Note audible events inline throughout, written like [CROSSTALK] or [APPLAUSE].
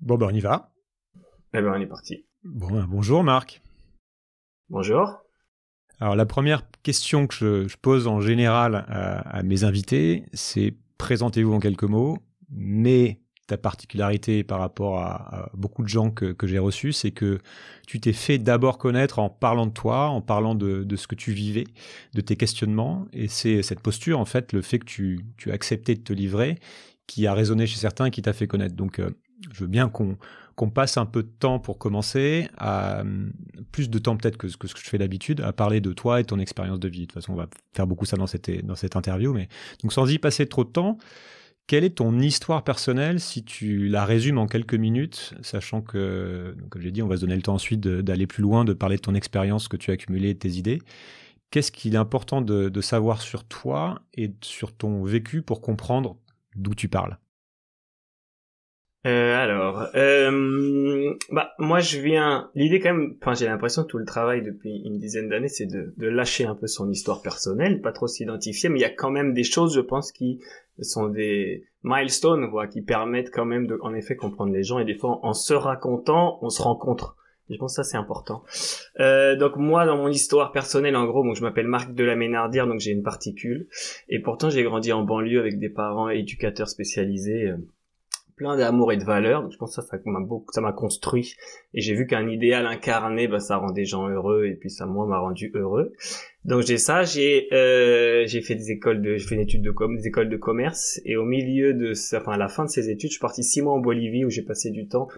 Bon, ben on y va. Eh ben on est parti. Bon, ben, bonjour Marc. Bonjour. Alors la première question que je, pose en général euh, à, mes invités, c'est présentez-vous en quelques mots, mais ta particularité par rapport à, beaucoup de gens que, j'ai reçus, c'est que tu t'es fait d'abord connaître en parlant de toi, en parlant de, ce que tu vivais, de tes questionnements, et c'est cette posture, en fait, le fait que tu, as accepté de te livrer, qui a résonné chez certains, qui t'a fait connaître. Donc, euh, je veux bien qu'on passe un peu de temps pour commencer, à, plus de temps peut-être que, ce que je fais d'habitude, à parler de toi et ton expérience de vie. De toute façon, on va faire beaucoup ça dans cette, dans cette interview, mais donc sans y passer trop de temps, quelle est ton histoire personnelle si tu la résumes en quelques minutes, sachant que, comme j'ai dit, on va se donner le temps ensuite d'aller plus loin, de parler de ton expérience que tu as accumulée, de tes idées. Qu'est-ce qu'il est important de savoir sur toi et sur ton vécu pour comprendre d'où tu parles euh, alors, euh, bah moi je viens. L'idée quand même, enfin j'ai l'impression que tout le travail depuis une dizaine d'années, c'est de, lâcher un peu son histoire personnelle, pas trop s'identifier, mais il y a quand même des choses, je pense, qui sont des milestones, quoi, qui permettent quand même de, en effet, comprendre les gens. Et des fois, en se racontant, on se rencontre. Je pense que ça c'est important. Euh, donc moi dans mon histoire personnelle en gros, je m'appelle Marc de la Ménardière, donc j'ai une particule. Et pourtant j'ai grandi en banlieue avec des parents éducateurs spécialisés plein d'amour et de valeur. je pense que ça, ça m'a beaucoup, ça m'a construit. Et j'ai vu qu'un idéal incarné, bah, ça rend des gens heureux. Et puis ça, moi, m'a rendu heureux. Donc j'ai ça. J'ai, euh, j'ai fait des écoles de, j'ai fait une étude de des écoles de commerce. Et au milieu de, enfin, à la fin de ces études, je suis parti six mois en Bolivie où j'ai passé du temps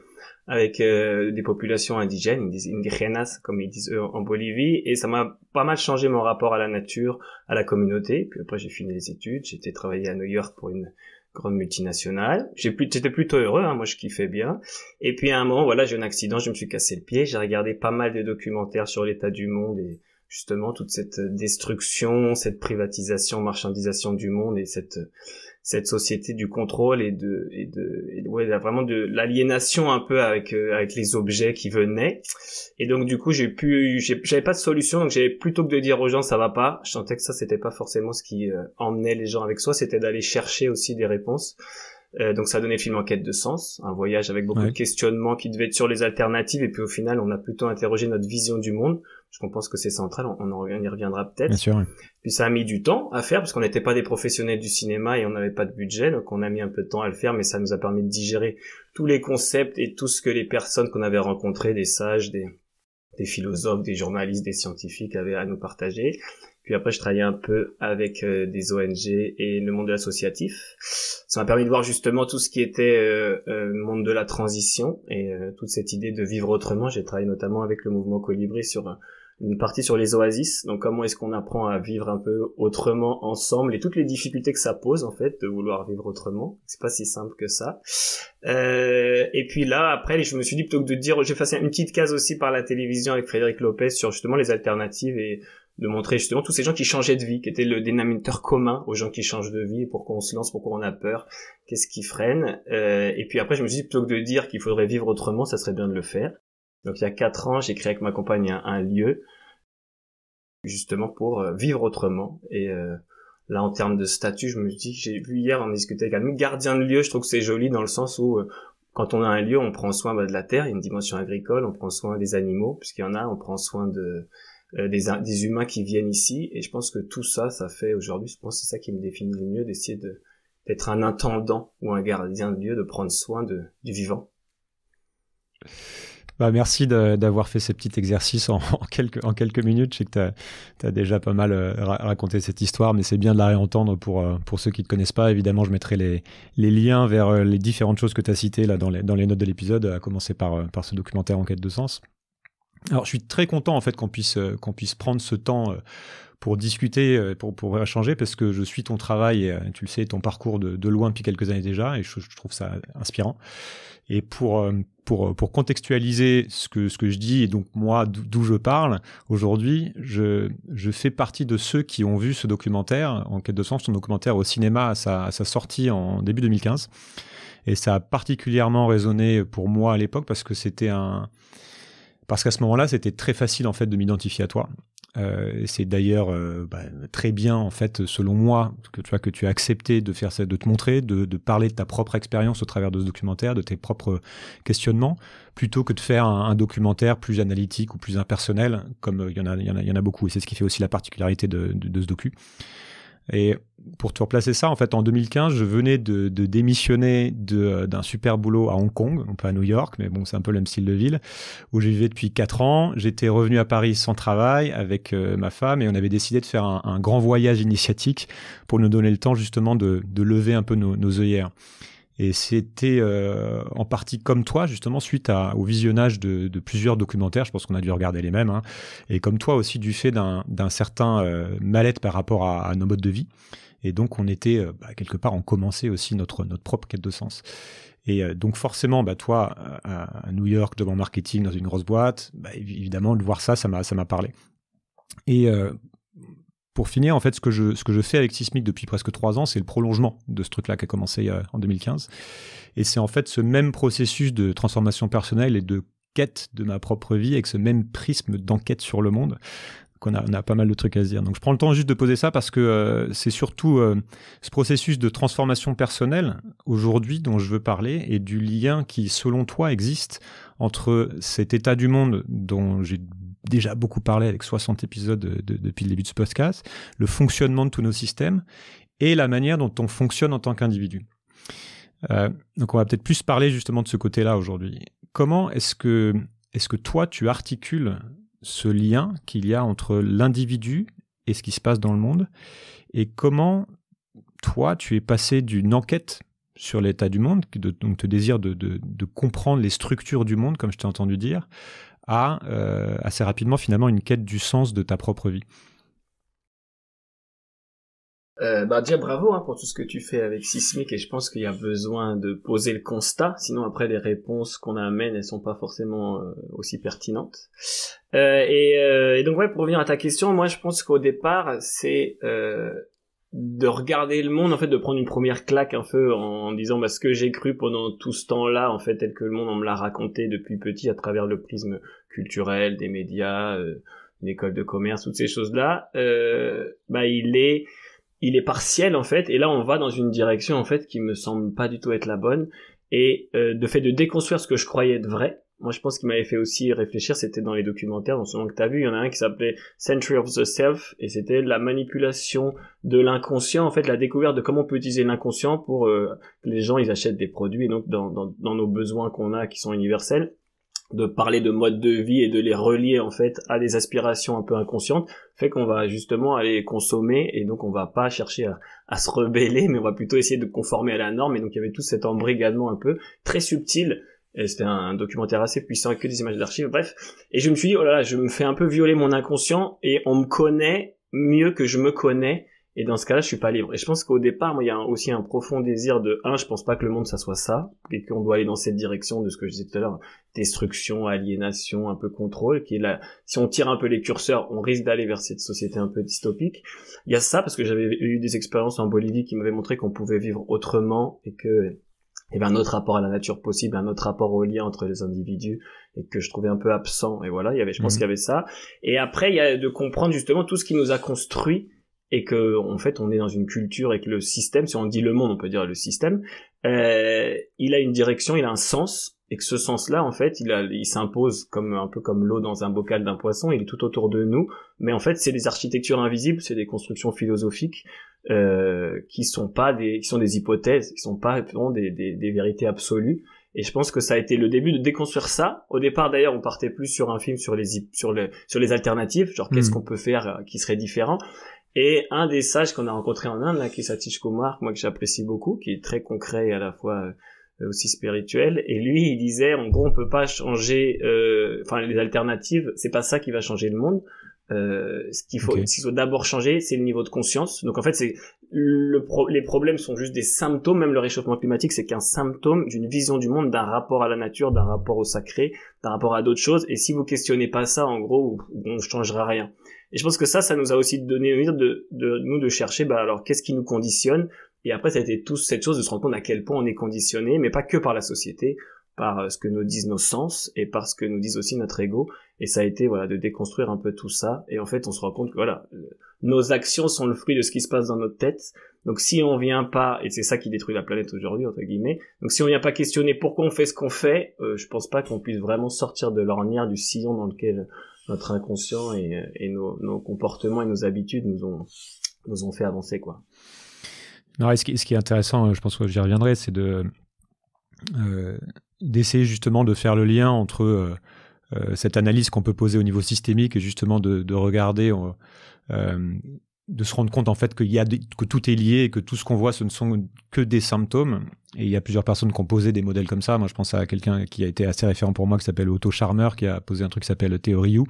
avec euh, des populations indigènes, ils comme ils disent euh, en Bolivie, et ça m'a pas mal changé mon rapport à la nature, à la communauté. Puis après j'ai fini les études, j'étais travaillé à New York pour une grande multinationale. J'étais plutôt heureux, hein, moi je kiffais bien. Et puis à un moment, voilà, j'ai eu un accident, je me suis cassé le pied, j'ai regardé pas mal de documentaires sur l'état du monde et justement toute cette euh, destruction, cette privatisation, marchandisation du monde et cette cette société du contrôle et de et de ouais, vraiment de l'aliénation un peu avec euh, avec les objets qui venaient et donc du coup j'ai pu j'avais pas de solution donc j'avais plutôt que de dire aux gens ça va pas je sentais que ça c'était pas forcément ce qui euh, emmenait les gens avec soi c'était d'aller chercher aussi des réponses euh, donc ça donnait le film en quête de sens, un voyage avec beaucoup de questionnements qui devait être sur les alternatives et puis au final on a plutôt interrogé notre vision du monde. Je qu'on pense que c'est central, on, y reviendra peut-être. Bien sûr. Puis ça a mis du temps à faire, parce qu'on n'était pas des professionnels du cinéma et on n'avait pas de budget, donc on a mis un peu de temps à le faire, mais ça nous a permis de digérer tous les concepts et tout ce que les personnes qu'on avait rencontrées, des sages, des, des philosophes, des journalistes, des scientifiques avaient à nous partager. Puis après, je travaillais un peu avec euh, des ONG et le monde de l'associatif. Ça m'a permis de voir justement tout ce qui était euh, euh monde de la transition et euh, toute cette idée de vivre autrement. J'ai travaillé notamment avec le mouvement Colibri sur une partie sur les oasis, donc comment est-ce qu'on apprend à vivre un peu autrement ensemble et toutes les difficultés que ça pose en fait de vouloir vivre autrement. C'est pas si simple que ça. Euh, et puis là après, je me suis dit plutôt que de dire, j'ai fait une petite case aussi par la télévision avec Frédéric Lopez sur justement les alternatives et de montrer justement tous ces gens qui changeaient de vie, qui étaient le dénominateur commun aux gens qui changent de vie, pourquoi on se lance, pourquoi on a peur, qu'est-ce qui freine. Euh, et puis après, je me suis dit, plutôt que de dire qu'il faudrait vivre autrement, ça serait bien de le faire. Donc il y a quatre ans, j'ai créé avec ma compagne un, lieu justement pour euh, vivre autrement. Et euh, là, en termes de statut, je me dis, j'ai vu hier, on discutait avec un gardien de lieu, je trouve que c'est joli dans le sens où euh, quand on a un lieu, on prend soin bah, de la terre, il y a une dimension agricole, on prend soin des animaux, puisqu'il y en a, on prend soin de, des, des, humains qui viennent ici. Et je pense que tout ça, ça fait aujourd'hui, je pense que c'est ça qui me définit le mieux, d'essayer de d'être un intendant ou un gardien de lieu, de prendre soin de, du vivant. Bah, merci d'avoir fait ces petits exercices en, quelques, minutes. Je sais que tu as, déjà pas mal euh, raconté cette histoire, mais c'est bien de la réentendre pour, euh, pour ceux qui ne te connaissent pas. Évidemment, je mettrai les, liens vers euh, les différentes choses que tu as citées là, dans, les, notes de l'épisode, à commencer par, par ce documentaire Enquête de sens. Alors, je suis très content en fait qu'on puisse, qu'on puisse prendre ce temps pour discuter, pour, pour échanger, parce que je suis ton travail, tu le sais, ton parcours de, loin depuis quelques années déjà, et je trouve ça inspirant. Et pour euh, pour, euh, pour contextualiser ce que, ce que je dis et donc moi d'où je parle, aujourd'hui, je, je fais partie de ceux qui ont vu ce documentaire, en quête de sens, son documentaire au cinéma à sa, à sa sortie en début 2015. Et ça a particulièrement résonné pour moi à l'époque parce que c'était un. Parce qu'à ce moment-là, c'était très facile en fait de m'identifier à toi. Euh, c'est d'ailleurs euh, bah, très bien en fait, selon moi, que tu vois que tu as accepté de faire ça, de te montrer, de, parler de ta propre expérience au travers de ce documentaire, de tes propres questionnements, plutôt que de faire un, documentaire plus analytique ou plus impersonnel, comme euh, il y en a, y, en a, beaucoup. Et c'est ce qui fait aussi la particularité de, de ce docu. Et pour te replacer ça, en fait, en 2015, je venais de, de démissionner euh, d'un super boulot à Hong Kong, pas à New York, mais bon, c'est un peu le même style de ville, où j'ai vivais depuis quatre ans. J'étais revenu à Paris sans travail avec euh, ma femme et on avait décidé de faire un, grand voyage initiatique pour nous donner le temps justement de, de lever un peu nos, nos œillères. Et c'était euh, en partie comme toi, justement, suite à, au visionnage de, de, plusieurs documentaires, je pense qu'on a dû regarder les mêmes, hein, et comme toi aussi du fait d'un certain euh, mal-être par rapport à, nos modes de vie. Et donc on était, euh, bah, quelque part, on commençait aussi notre, notre propre quête de sens. Et euh, donc forcément, bah, toi, à, New York, devant marketing, dans une grosse boîte, bah, évidemment, de voir ça, ça m'a parlé. Et pour finir, en fait, ce que je, ce que je fais avec Sismic depuis presque trois ans, c'est le prolongement de ce truc-là qui a commencé euh, en 2015. Et c'est en fait ce même processus de transformation personnelle et de quête de ma propre vie avec ce même prisme d'enquête sur le monde. qu'on a, on a pas mal de trucs à se dire. Donc je prends le temps juste de poser ça parce que euh, c'est surtout euh, ce processus de transformation personnelle aujourd'hui dont je veux parler et du lien qui, selon toi, existe entre cet état du monde dont j'ai déjà beaucoup parlé avec 60 épisodes depuis le début de ce podcast, le fonctionnement de tous nos systèmes et la manière dont on fonctionne en tant qu'individu. Euh, donc on va peut-être plus parler justement de ce côté-là aujourd'hui. Comment est-ce que, est que toi, tu articules ce lien qu'il y a entre l'individu et ce qui se passe dans le monde Et comment, toi, tu es passé d'une enquête sur l'état du monde, donc te désir de, comprendre les structures du monde, comme je t'ai entendu dire, à euh, assez rapidement finalement une quête du sens de ta propre vie. Euh, bah, déjà bravo hein, pour tout ce que tu fais avec Sismic et je pense qu'il y a besoin de poser le constat, sinon après les réponses qu'on amène elles sont pas forcément euh, aussi pertinentes. Euh, et, et, donc ouais pour revenir à ta question, moi je pense qu'au départ c'est de regarder le monde en fait de prendre une première claque un peu en disant bah, ce que j'ai cru pendant tout ce temps-là en fait tel que le monde on me l'a raconté depuis petit à travers le prisme culturel des médias euh, une école de commerce toutes ces choses-là euh, bah il est il est partiel en fait et là on va dans une direction en fait qui me semble pas du tout être la bonne et euh, de fait de déconstruire ce que je croyais être vrai moi je pense qu'il m'avait fait aussi réfléchir, c'était dans les documentaires, dans ce moment que as vu, il y en a un qui s'appelait Century of the Self, et c'était la manipulation de l'inconscient, en fait la découverte de comment on peut utiliser l'inconscient pour euh, que les gens ils achètent des produits, et donc dans, nos besoins qu'on a qui sont universels, de parler de mode de vie et de les relier en fait à des aspirations un peu inconscientes fait qu'on va justement aller consommer et donc on va pas chercher à, à, se rebeller mais on va plutôt essayer de conformer à la norme et donc il y avait tout cet embrigadement un peu très subtil et c'était un documentaire assez puissant que des images d'archives bref et je me suis dit oh là là je me fais un peu violer mon inconscient et on me connaît mieux que je me connais et dans ce cas-là je suis pas libre et je pense qu'au départ moi il y a aussi un profond désir de un je pense pas que le monde ça soit ça et qu'on doit aller dans cette direction de ce que je disais tout à l'heure destruction aliénation un peu contrôle qui est là si on tire un peu les curseurs on risque d'aller vers cette société un peu dystopique il y a ça parce que j'avais eu des expériences en Bolivie qui m'avaient montré qu'on pouvait vivre autrement et que il y avait un autre rapport à la nature possible, un autre rapport au lien entre les individus et que je trouvais un peu absent. Et voilà, il y avait, je pense mhm. qu'il y avait ça. Et après, il y a de comprendre justement tout ce qui nous a construit et que en fait on est dans une culture et que le système, si on dit le monde, on peut dire le système, euh, il a une direction, il a un sens et que ce sens-là, en fait, il, il s'impose comme un peu comme l'eau dans un bocal d'un poisson, il est tout autour de nous, mais en fait, c'est des architectures invisibles, c'est des constructions philosophiques euh, qui sont pas des, qui sont des hypothèses, qui sont pas des, des, des vérités absolues. Et je pense que ça a été le début de déconstruire ça. Au départ, d'ailleurs, on partait plus sur un film sur les sur les sur les alternatives, genre qu'est-ce mmh. qu'on peut faire euh, qui serait différent. Et un des sages qu'on a rencontré en Inde, là, qui est Satish moi que j'apprécie beaucoup, qui est très concret et à la fois euh, aussi spirituel. Et lui, il disait, en gros, on peut pas changer, euh, enfin, les alternatives, c'est pas ça qui va changer le monde. Euh, ce qu'il faut, faut d'abord changer, c'est le niveau de conscience. Donc en fait, c'est le les problèmes sont juste des symptômes. Même le réchauffement climatique, c'est qu'un symptôme d'une vision du monde, d'un rapport à la nature, d'un rapport au sacré, d'un rapport à d'autres choses. Et si vous questionnez pas ça, en gros, on changera rien. Et je pense que ça, ça nous a aussi donné envie de, de, nous de chercher, bah alors qu'est-ce qui nous conditionne Et après, ça a été tous cette chose de se rendre compte à quel point on est conditionné, mais pas que par la société, par euh, ce que nous disent nos sens et par ce que nous disent aussi notre ego. Et ça a été voilà de déconstruire un peu tout ça. Et en fait, on se rend compte que voilà, euh, nos actions sont le fruit de ce qui se passe dans notre tête. Donc si on vient pas, et c'est ça qui détruit la planète aujourd'hui entre guillemets. Donc si on vient pas questionner pourquoi on fait ce qu'on fait, euh, je pense pas qu'on puisse vraiment sortir de l'ornière du sillon dans lequel notre inconscient et, nos, comportements et nos habitudes nous ont, nous ont fait avancer. Quoi. Non, ce, qui, ce, qui, est intéressant, je pense que j'y reviendrai, c'est de, euh, d'essayer justement de faire le lien entre euh, euh, cette analyse qu'on peut poser au niveau systémique et justement de, de regarder de se rendre compte en fait qu'il y a que tout est lié et que tout ce qu'on voit ce ne sont que des symptômes et il y a plusieurs personnes qui ont posé des modèles comme ça moi je pense à quelqu'un qui a été assez référent pour moi qui s'appelle Otto Charmer qui a posé un truc qui s'appelle Théorie U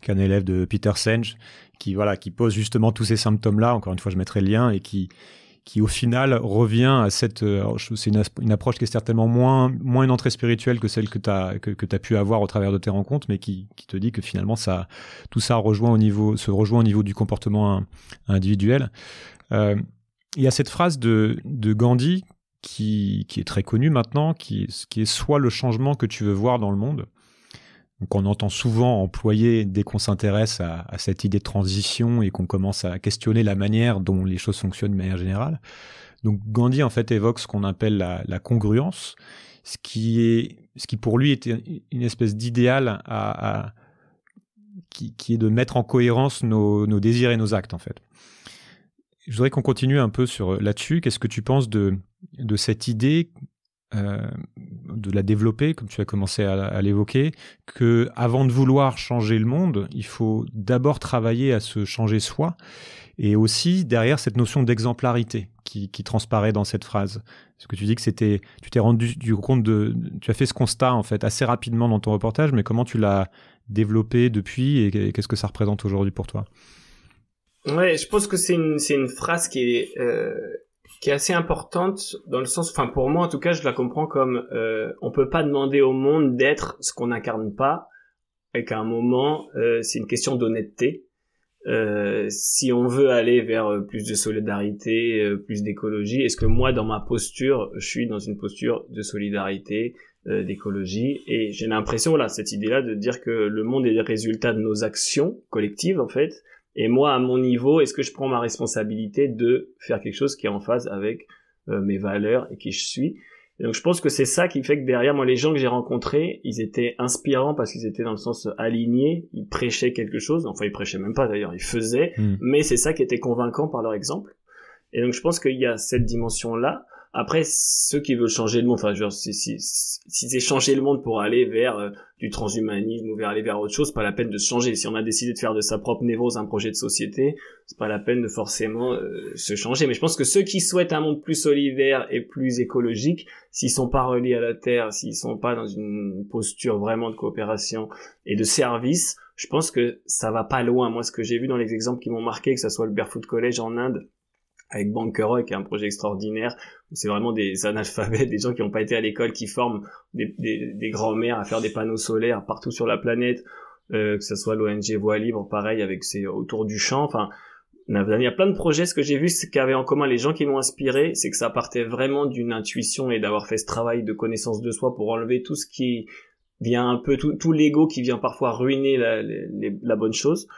qui est un élève de Peter Senge qui voilà qui pose justement tous ces symptômes là encore une fois je mettrai le lien et qui qui au final revient à cette euh, c'est une, approche qui est certainement moins moins une entrée spirituelle que celle que tu as que, que as pu avoir au travers de tes rencontres mais qui, qui, te dit que finalement ça tout ça rejoint au niveau se rejoint au niveau du comportement individuel euh, il y a cette phrase de, de Gandhi qui, qui est très connue maintenant qui, qui est soit le changement que tu veux voir dans le monde qu'on entend souvent employer dès qu'on s'intéresse à, cette idée de transition et qu'on commence à questionner la manière dont les choses fonctionnent de manière générale. Donc Gandhi en fait évoque ce qu'on appelle la, congruence, ce qui est ce qui pour lui était une espèce d'idéal qui, est de mettre en cohérence nos, désirs et nos actes en fait. Je voudrais qu'on continue un peu sur là-dessus. Qu'est-ce que tu penses de de cette idée euh, de la développer, comme tu as commencé à, l'évoquer, que avant de vouloir changer le monde, il faut d'abord travailler à se changer soi, et aussi derrière cette notion d'exemplarité qui, transparaît dans cette phrase. Ce que tu dis que c'était, tu t'es rendu du compte de, tu as fait ce constat en fait assez rapidement dans ton reportage, mais comment tu l'as développé depuis et, qu'est-ce que ça représente aujourd'hui pour toi Ouais, je pense que c'est une, phrase qui est euh, qui est assez importante dans le sens, enfin pour moi en tout cas, je la comprends comme euh, on peut pas demander au monde d'être ce qu'on n'incarne pas, et qu'à un moment euh, c'est une question d'honnêteté. Euh, si on veut aller vers euh, plus de solidarité, euh, plus d'écologie, est-ce que moi dans ma posture, je suis dans une posture de solidarité, d'écologie et j'ai l'impression là cette idée là de dire que le monde est le résultat de nos actions collectives en fait et moi, à mon niveau, est-ce que je prends ma responsabilité de faire quelque chose qui est en phase avec euh, mes valeurs et qui je suis Donc je pense que c'est ça qui fait que derrière moi, les gens que j'ai rencontrés, ils étaient inspirants parce qu'ils étaient dans le sens aligné, ils prêchaient quelque chose, enfin ils prêchaient même pas d'ailleurs, ils faisaient, hmm. mais c'est ça qui était convaincant par leur exemple. Et donc je pense qu'il y a cette dimension-là. Après, ceux qui veulent changer le monde, enfin, genre, si, si, si c'est changer le monde pour aller vers euh, du transhumanisme ou vers aller vers autre chose, pas la peine de se changer. Si on a décidé de faire de sa propre névrose un projet de société, c'est pas la peine de forcément euh, se changer. Mais je pense que ceux qui souhaitent un monde plus solidaire et plus écologique, s'ils sont pas reliés à la terre, s'ils sont pas dans une posture vraiment de coopération et de service, je pense que ça va pas loin. Moi, ce que j'ai vu dans les exemples qui m'ont marqué, que ça soit le Barefoot College en Inde, avec qui est un projet extraordinaire c'est vraiment des analphabètes, des gens qui n'ont pas été à l'école, qui forment des, grands-mères à faire des panneaux solaires partout sur la planète, euh, que ce soit l'ONG Voix Libre, pareil, avec ses autour du champ. Enfin, il y a plein de projets. Ce que j'ai vu, ce qu'avaient en commun les gens qui m'ont inspiré, c'est que ça partait vraiment d'une intuition et d'avoir fait ce travail de connaissance de soi pour enlever tout ce qui vient un peu, tout, l'ego qui vient parfois ruiner la bonne chose.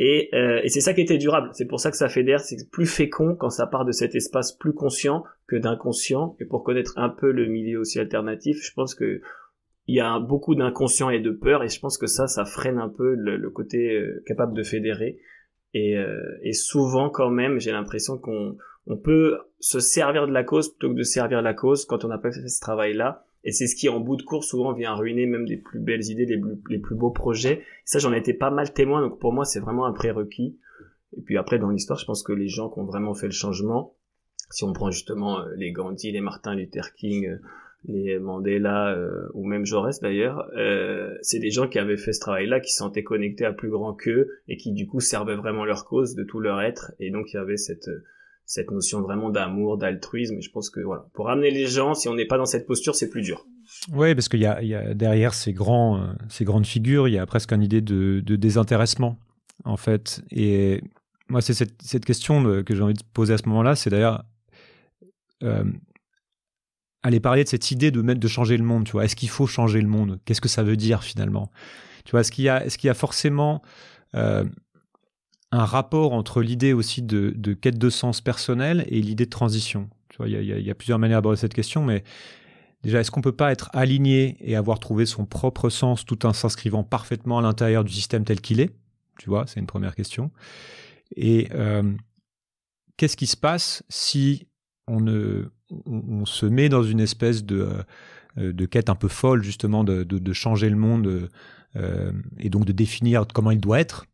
Euh, et, c'est ça qui était durable. C'est pour ça que ça fédère, c'est plus fécond quand ça part de cet espace plus conscient que d'inconscient. Et pour connaître un peu le milieu aussi alternatif, je pense que il y a beaucoup d'inconscient et de peur, et je pense que ça, ça freine un peu le, côté euh, capable de fédérer. Et, euh, et souvent, quand même, j'ai l'impression qu'on peut se servir de la cause plutôt que de servir la cause quand on n'a pas fait ce travail-là. Et c'est ce qui, en bout de course, souvent vient ruiner même les plus belles idées, les plus, beaux projets. ça, j'en étais pas mal témoin, donc pour moi, c'est vraiment un prérequis. Et puis après, dans l'histoire, je pense que les gens qui ont vraiment fait le changement, si on prend justement euh, les Gandhi, les Martin Luther King, euh, les Mandela euh, ou même Jaurès d'ailleurs, c'est des gens qui avaient fait ce travail-là, qui se connectés à plus grand qu'eux et qui du coup servaient vraiment leur cause de tout leur être. Et donc il y avait cette cette notion vraiment d'amour, d'altruisme. Et je pense que voilà, pour amener les gens, si on n'est pas dans cette posture, c'est plus dur. Oui, parce qu'il y, a, derrière ces, grands, euh, ces grandes figures, il y a presque une idée de, désintéressement, en fait. Et moi, c'est cette, question que j'ai envie de poser à ce moment-là, c'est d'ailleurs euh, aller parler de cette idée de, de changer le monde. Tu vois, est-ce qu'il faut changer le monde Qu'est-ce que ça veut dire finalement Tu vois, est-ce qu'il y, est y a, forcément euh, un rapport entre l'idée aussi de, quête de sens personnel et l'idée de transition Il y, a plusieurs manières d'aborder cette question, mais déjà, est-ce qu'on peut pas être aligné et avoir trouvé son propre sens tout en s'inscrivant parfaitement à l'intérieur du système tel qu'il est Tu vois, c'est une première question. Et euh, qu'est-ce qui se passe si on, se met dans une espèce de, euh, quête un peu folle, justement, de, changer le monde euh, et donc de définir comment il doit être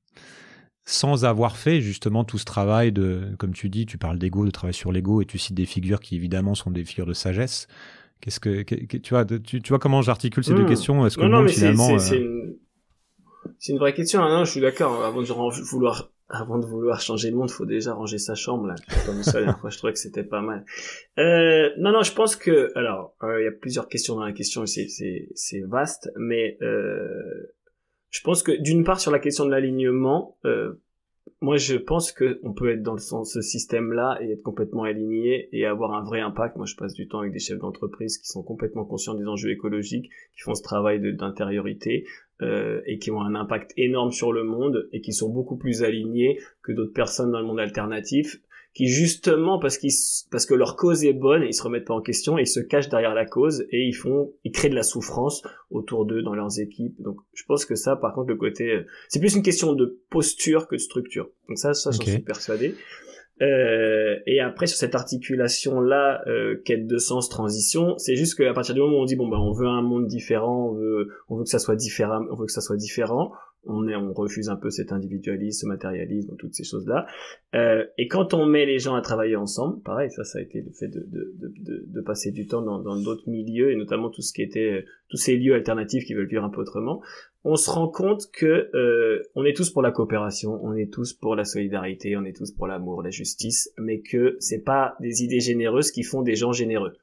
sans avoir fait justement tout ce travail de, comme tu dis, tu parles d'ego, de travail sur l'ego, et tu cites des figures qui évidemment sont des figures de sagesse. Qu'est-ce que, tu vois, tu, vois comment j'articule ces deux mmh. questions Est-ce que non, non, finalement, euh, c'est une... vraie question. non, je suis d'accord. Avant de vouloir, avant de vouloir changer le monde, faut déjà ranger sa chambre là. Comme [LAUGHS] fois, je trouvais que c'était pas mal. Euh, non, non, je pense que, alors, euh, il y a plusieurs questions dans la question. C'est, c'est, vaste, mais je pense que d'une part sur la question de l'alignement, euh, moi je pense que on peut être dans ce système-là et être complètement aligné et avoir un vrai impact. Moi je passe du temps avec des chefs d'entreprise qui sont complètement conscients des enjeux écologiques, qui font ce travail d'intériorité euh, et qui ont un impact énorme sur le monde et qui sont beaucoup plus alignés que d'autres personnes dans le monde alternatif qui justement parce qu'ils parce que leur cause est bonne, ils se remettent pas en question, ils se cachent derrière la cause et ils font ils créent de la souffrance autour d'eux dans leurs équipes. Donc je pense que ça par contre le côté euh, c'est plus une question de posture que de structure. Donc ça ça j'en suis persuadé. Euh, et après sur cette articulation là, euh, quête de sens, transition, c'est juste qu'à partir du moment où on dit bon bah on veut un monde différent, on veut on veut que ça soit différent, on veut que ça soit différent, on, est, on refuse un peu cet individualisme, ce matérialisme, toutes ces choses-là. Euh, et quand on met les gens à travailler ensemble, pareil, ça, ça a été le fait de, passer du temps dans d'autres milieux et notamment tout ce qui était euh, tous ces lieux alternatifs qui veulent vivre un peu autrement. On se rend compte que euh, on est tous pour la coopération, on est tous pour la solidarité, on est tous pour l'amour, la justice, mais que c'est pas des idées généreuses qui font des gens généreux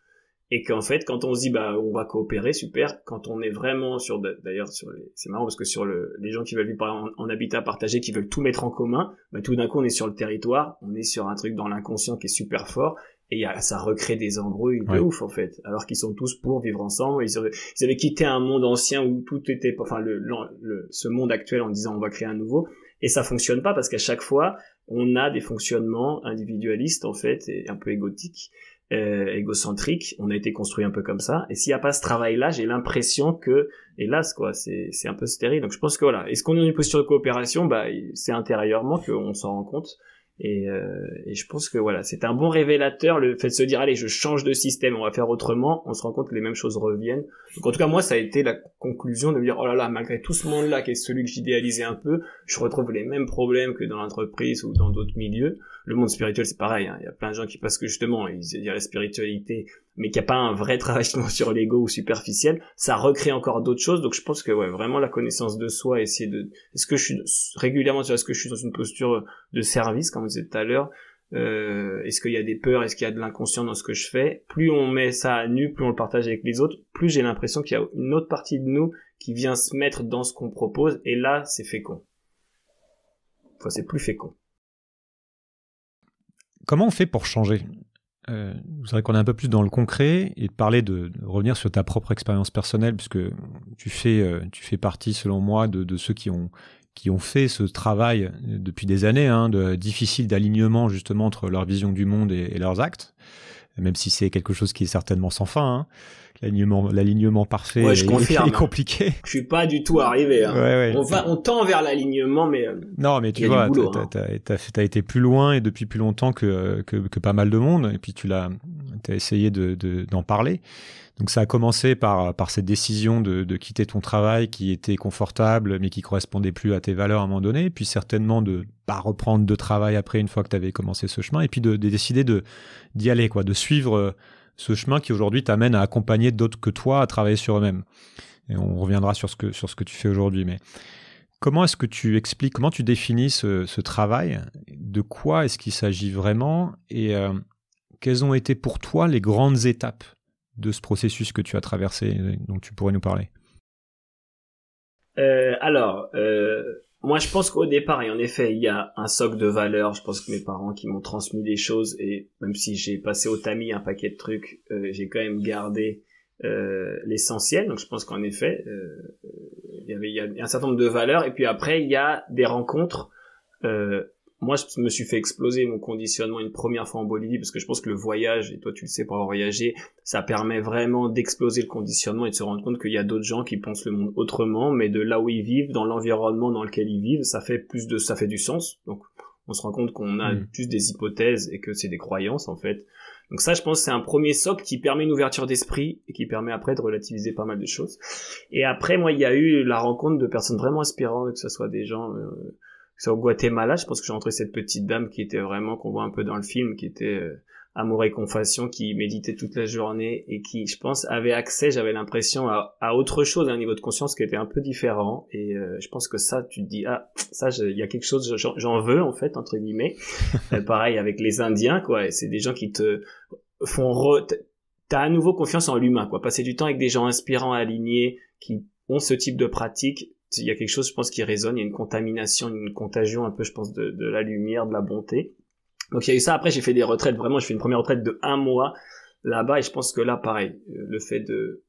et qu'en fait quand on se dit bah on va coopérer super quand on est vraiment sur d'ailleurs sur c'est marrant parce que sur le... les gens qui veulent vivre en, habitat partagé qui veulent tout mettre en commun bah, tout d'un coup on est sur le territoire on est sur un truc dans l'inconscient qui est super fort et ça recrée des embrouilles de ouf en fait alors qu'ils sont tous pour vivre ensemble ils avaient, ils avaient, quitté un monde ancien où tout était enfin le, le, ce monde actuel en disant on va créer un nouveau et ça fonctionne pas parce qu'à chaque fois on a des fonctionnements individualistes en fait et un peu égotiques euh, égocentrique. On a été construit un peu comme ça. Et s'il n'y a pas ce travail-là, j'ai l'impression que, hélas, quoi, c'est, c'est un peu stérile. Donc je pense que voilà. Est-ce qu'on est dans une posture de coopération Bah, c'est intérieurement qu'on s'en rend compte. Euh, et, je pense que voilà, c'est un bon révélateur le fait de se dire allez, je change de système, on va faire autrement. On se rend compte que les mêmes choses reviennent. Donc en tout cas moi, ça a été la conclusion de me dire oh là là, malgré tout ce monde-là qui est celui que j'idéalisais un peu, je retrouve les mêmes problèmes que dans l'entreprise ou dans d'autres milieux. Le monde spirituel, c'est pareil. Hein. Il y a plein de gens qui passent que justement ils disent la spiritualité, mais qu'il n'y a pas un vrai [LAUGHS] travail sur l'ego ou superficiel, ça recrée encore d'autres choses. Donc je pense que ouais, vraiment la connaissance de soi, essayer de, est-ce que je suis régulièrement, est-ce que je suis dans une posture de service, comme vous disiez tout à l'heure, euh, est-ce qu'il y a des peurs, est-ce qu'il y a de l'inconscient dans ce que je fais. Plus on met ça à nu, plus on le partage avec les autres, plus j'ai l'impression qu'il y a une autre partie de nous qui vient se mettre dans ce qu'on propose, et là c'est fécond. Enfin c'est plus fécond. Comment on fait pour changer vous euh, je voudrais qu'on est un peu plus dans le concret et de parler de, revenir sur ta propre expérience personnelle, puisque tu fais, euh, tu fais partie, selon moi, de, ceux qui ont, qui ont fait ce travail euh, depuis des années, hein, de, difficile d'alignement justement entre leur vision du monde et leurs actes même si c'est quelque chose qui est certainement sans fin. Hein. L'alignement, l'alignement parfait est, [LAUGHS] hein. compliqué. Je suis pas du tout arrivé. Hein. On, va, on tend vers l'alignement, mais euh, non, mais tu vois, boulot, t'as, été plus loin et depuis plus longtemps euh, que, que, pas mal de monde. Et puis tu l'as, t'as essayé de, de, d'en parler. Donc ça a commencé par, par cette décision de, quitter ton travail qui était confortable mais qui correspondait plus à tes valeurs à un moment donné, puis certainement de pas reprendre de travail après une fois que tu avais commencé ce chemin, et puis de, décider de d'y aller, quoi, de suivre euh, ce chemin qui aujourd'hui t'amène à accompagner d'autres que toi à travailler sur eux-mêmes. Et on reviendra sur ce que, sur ce que tu fais aujourd'hui, mais comment est-ce que tu expliques, comment tu définis ce, travail De quoi est-ce qu'il s'agit vraiment Et euh, quelles ont été pour toi les grandes étapes de ce processus que tu as traversé dont tu pourrais nous parler euh, Alors, euh, moi je pense qu'au départ, et en effet, il y a un socle de valeurs. Je pense que mes parents qui m'ont transmis des choses, et même si j'ai passé au tamis un paquet de trucs, euh, j'ai quand même gardé l'essentiel. Donc je pense qu'en effet, il y a un certain nombre de valeurs. Et puis après, il y a des rencontres moi, je me suis fait exploser mon conditionnement une première fois en Bolivie parce que je pense que le voyage, et toi tu le sais pour avoir voyagé, ça permet vraiment d'exploser le conditionnement et de se rendre compte qu'il y a d'autres gens qui pensent le monde autrement, mais de là où ils vivent, dans l'environnement dans lequel ils vivent, ça fait plus de, ça fait du sens. Donc, on se rend compte qu'on a juste mm. des hypothèses et que c'est des croyances en fait. Donc ça, je pense, c'est un premier socle qui permet une ouverture d'esprit et qui permet après de relativiser pas mal de choses. Et après, moi, il y a eu la rencontre de personnes vraiment inspirantes, que ce soit des gens. Euh, c'est au Guatemala, je pense que j'ai rencontré cette petite dame qui était vraiment qu'on voit un peu dans le film, qui était euh, amour et confession, qui méditait toute la journée et qui, je pense, avait accès, j'avais l'impression, à, autre chose, à un niveau de conscience qui était un peu différent. Et euh, je pense que ça, tu te dis, ah, ça, il y a quelque chose, j'en veux en fait, entre guillemets. [LAUGHS] Euh, pareil avec les Indiens, quoi. C'est des gens qui te font... Re... T'as à nouveau confiance en l'humain, quoi. Passer du temps avec des gens inspirants, alignés, qui ont ce type de pratique, il y a quelque chose, je pense, qui résonne, il y a une contamination, une contagion un peu, je pense, de, la lumière, de la bonté. Donc il y a eu ça. Après, j'ai fait des retraites. Vraiment, j'ai fait une première retraite de un mois là-bas. Et je pense que là, pareil, euh, le fait de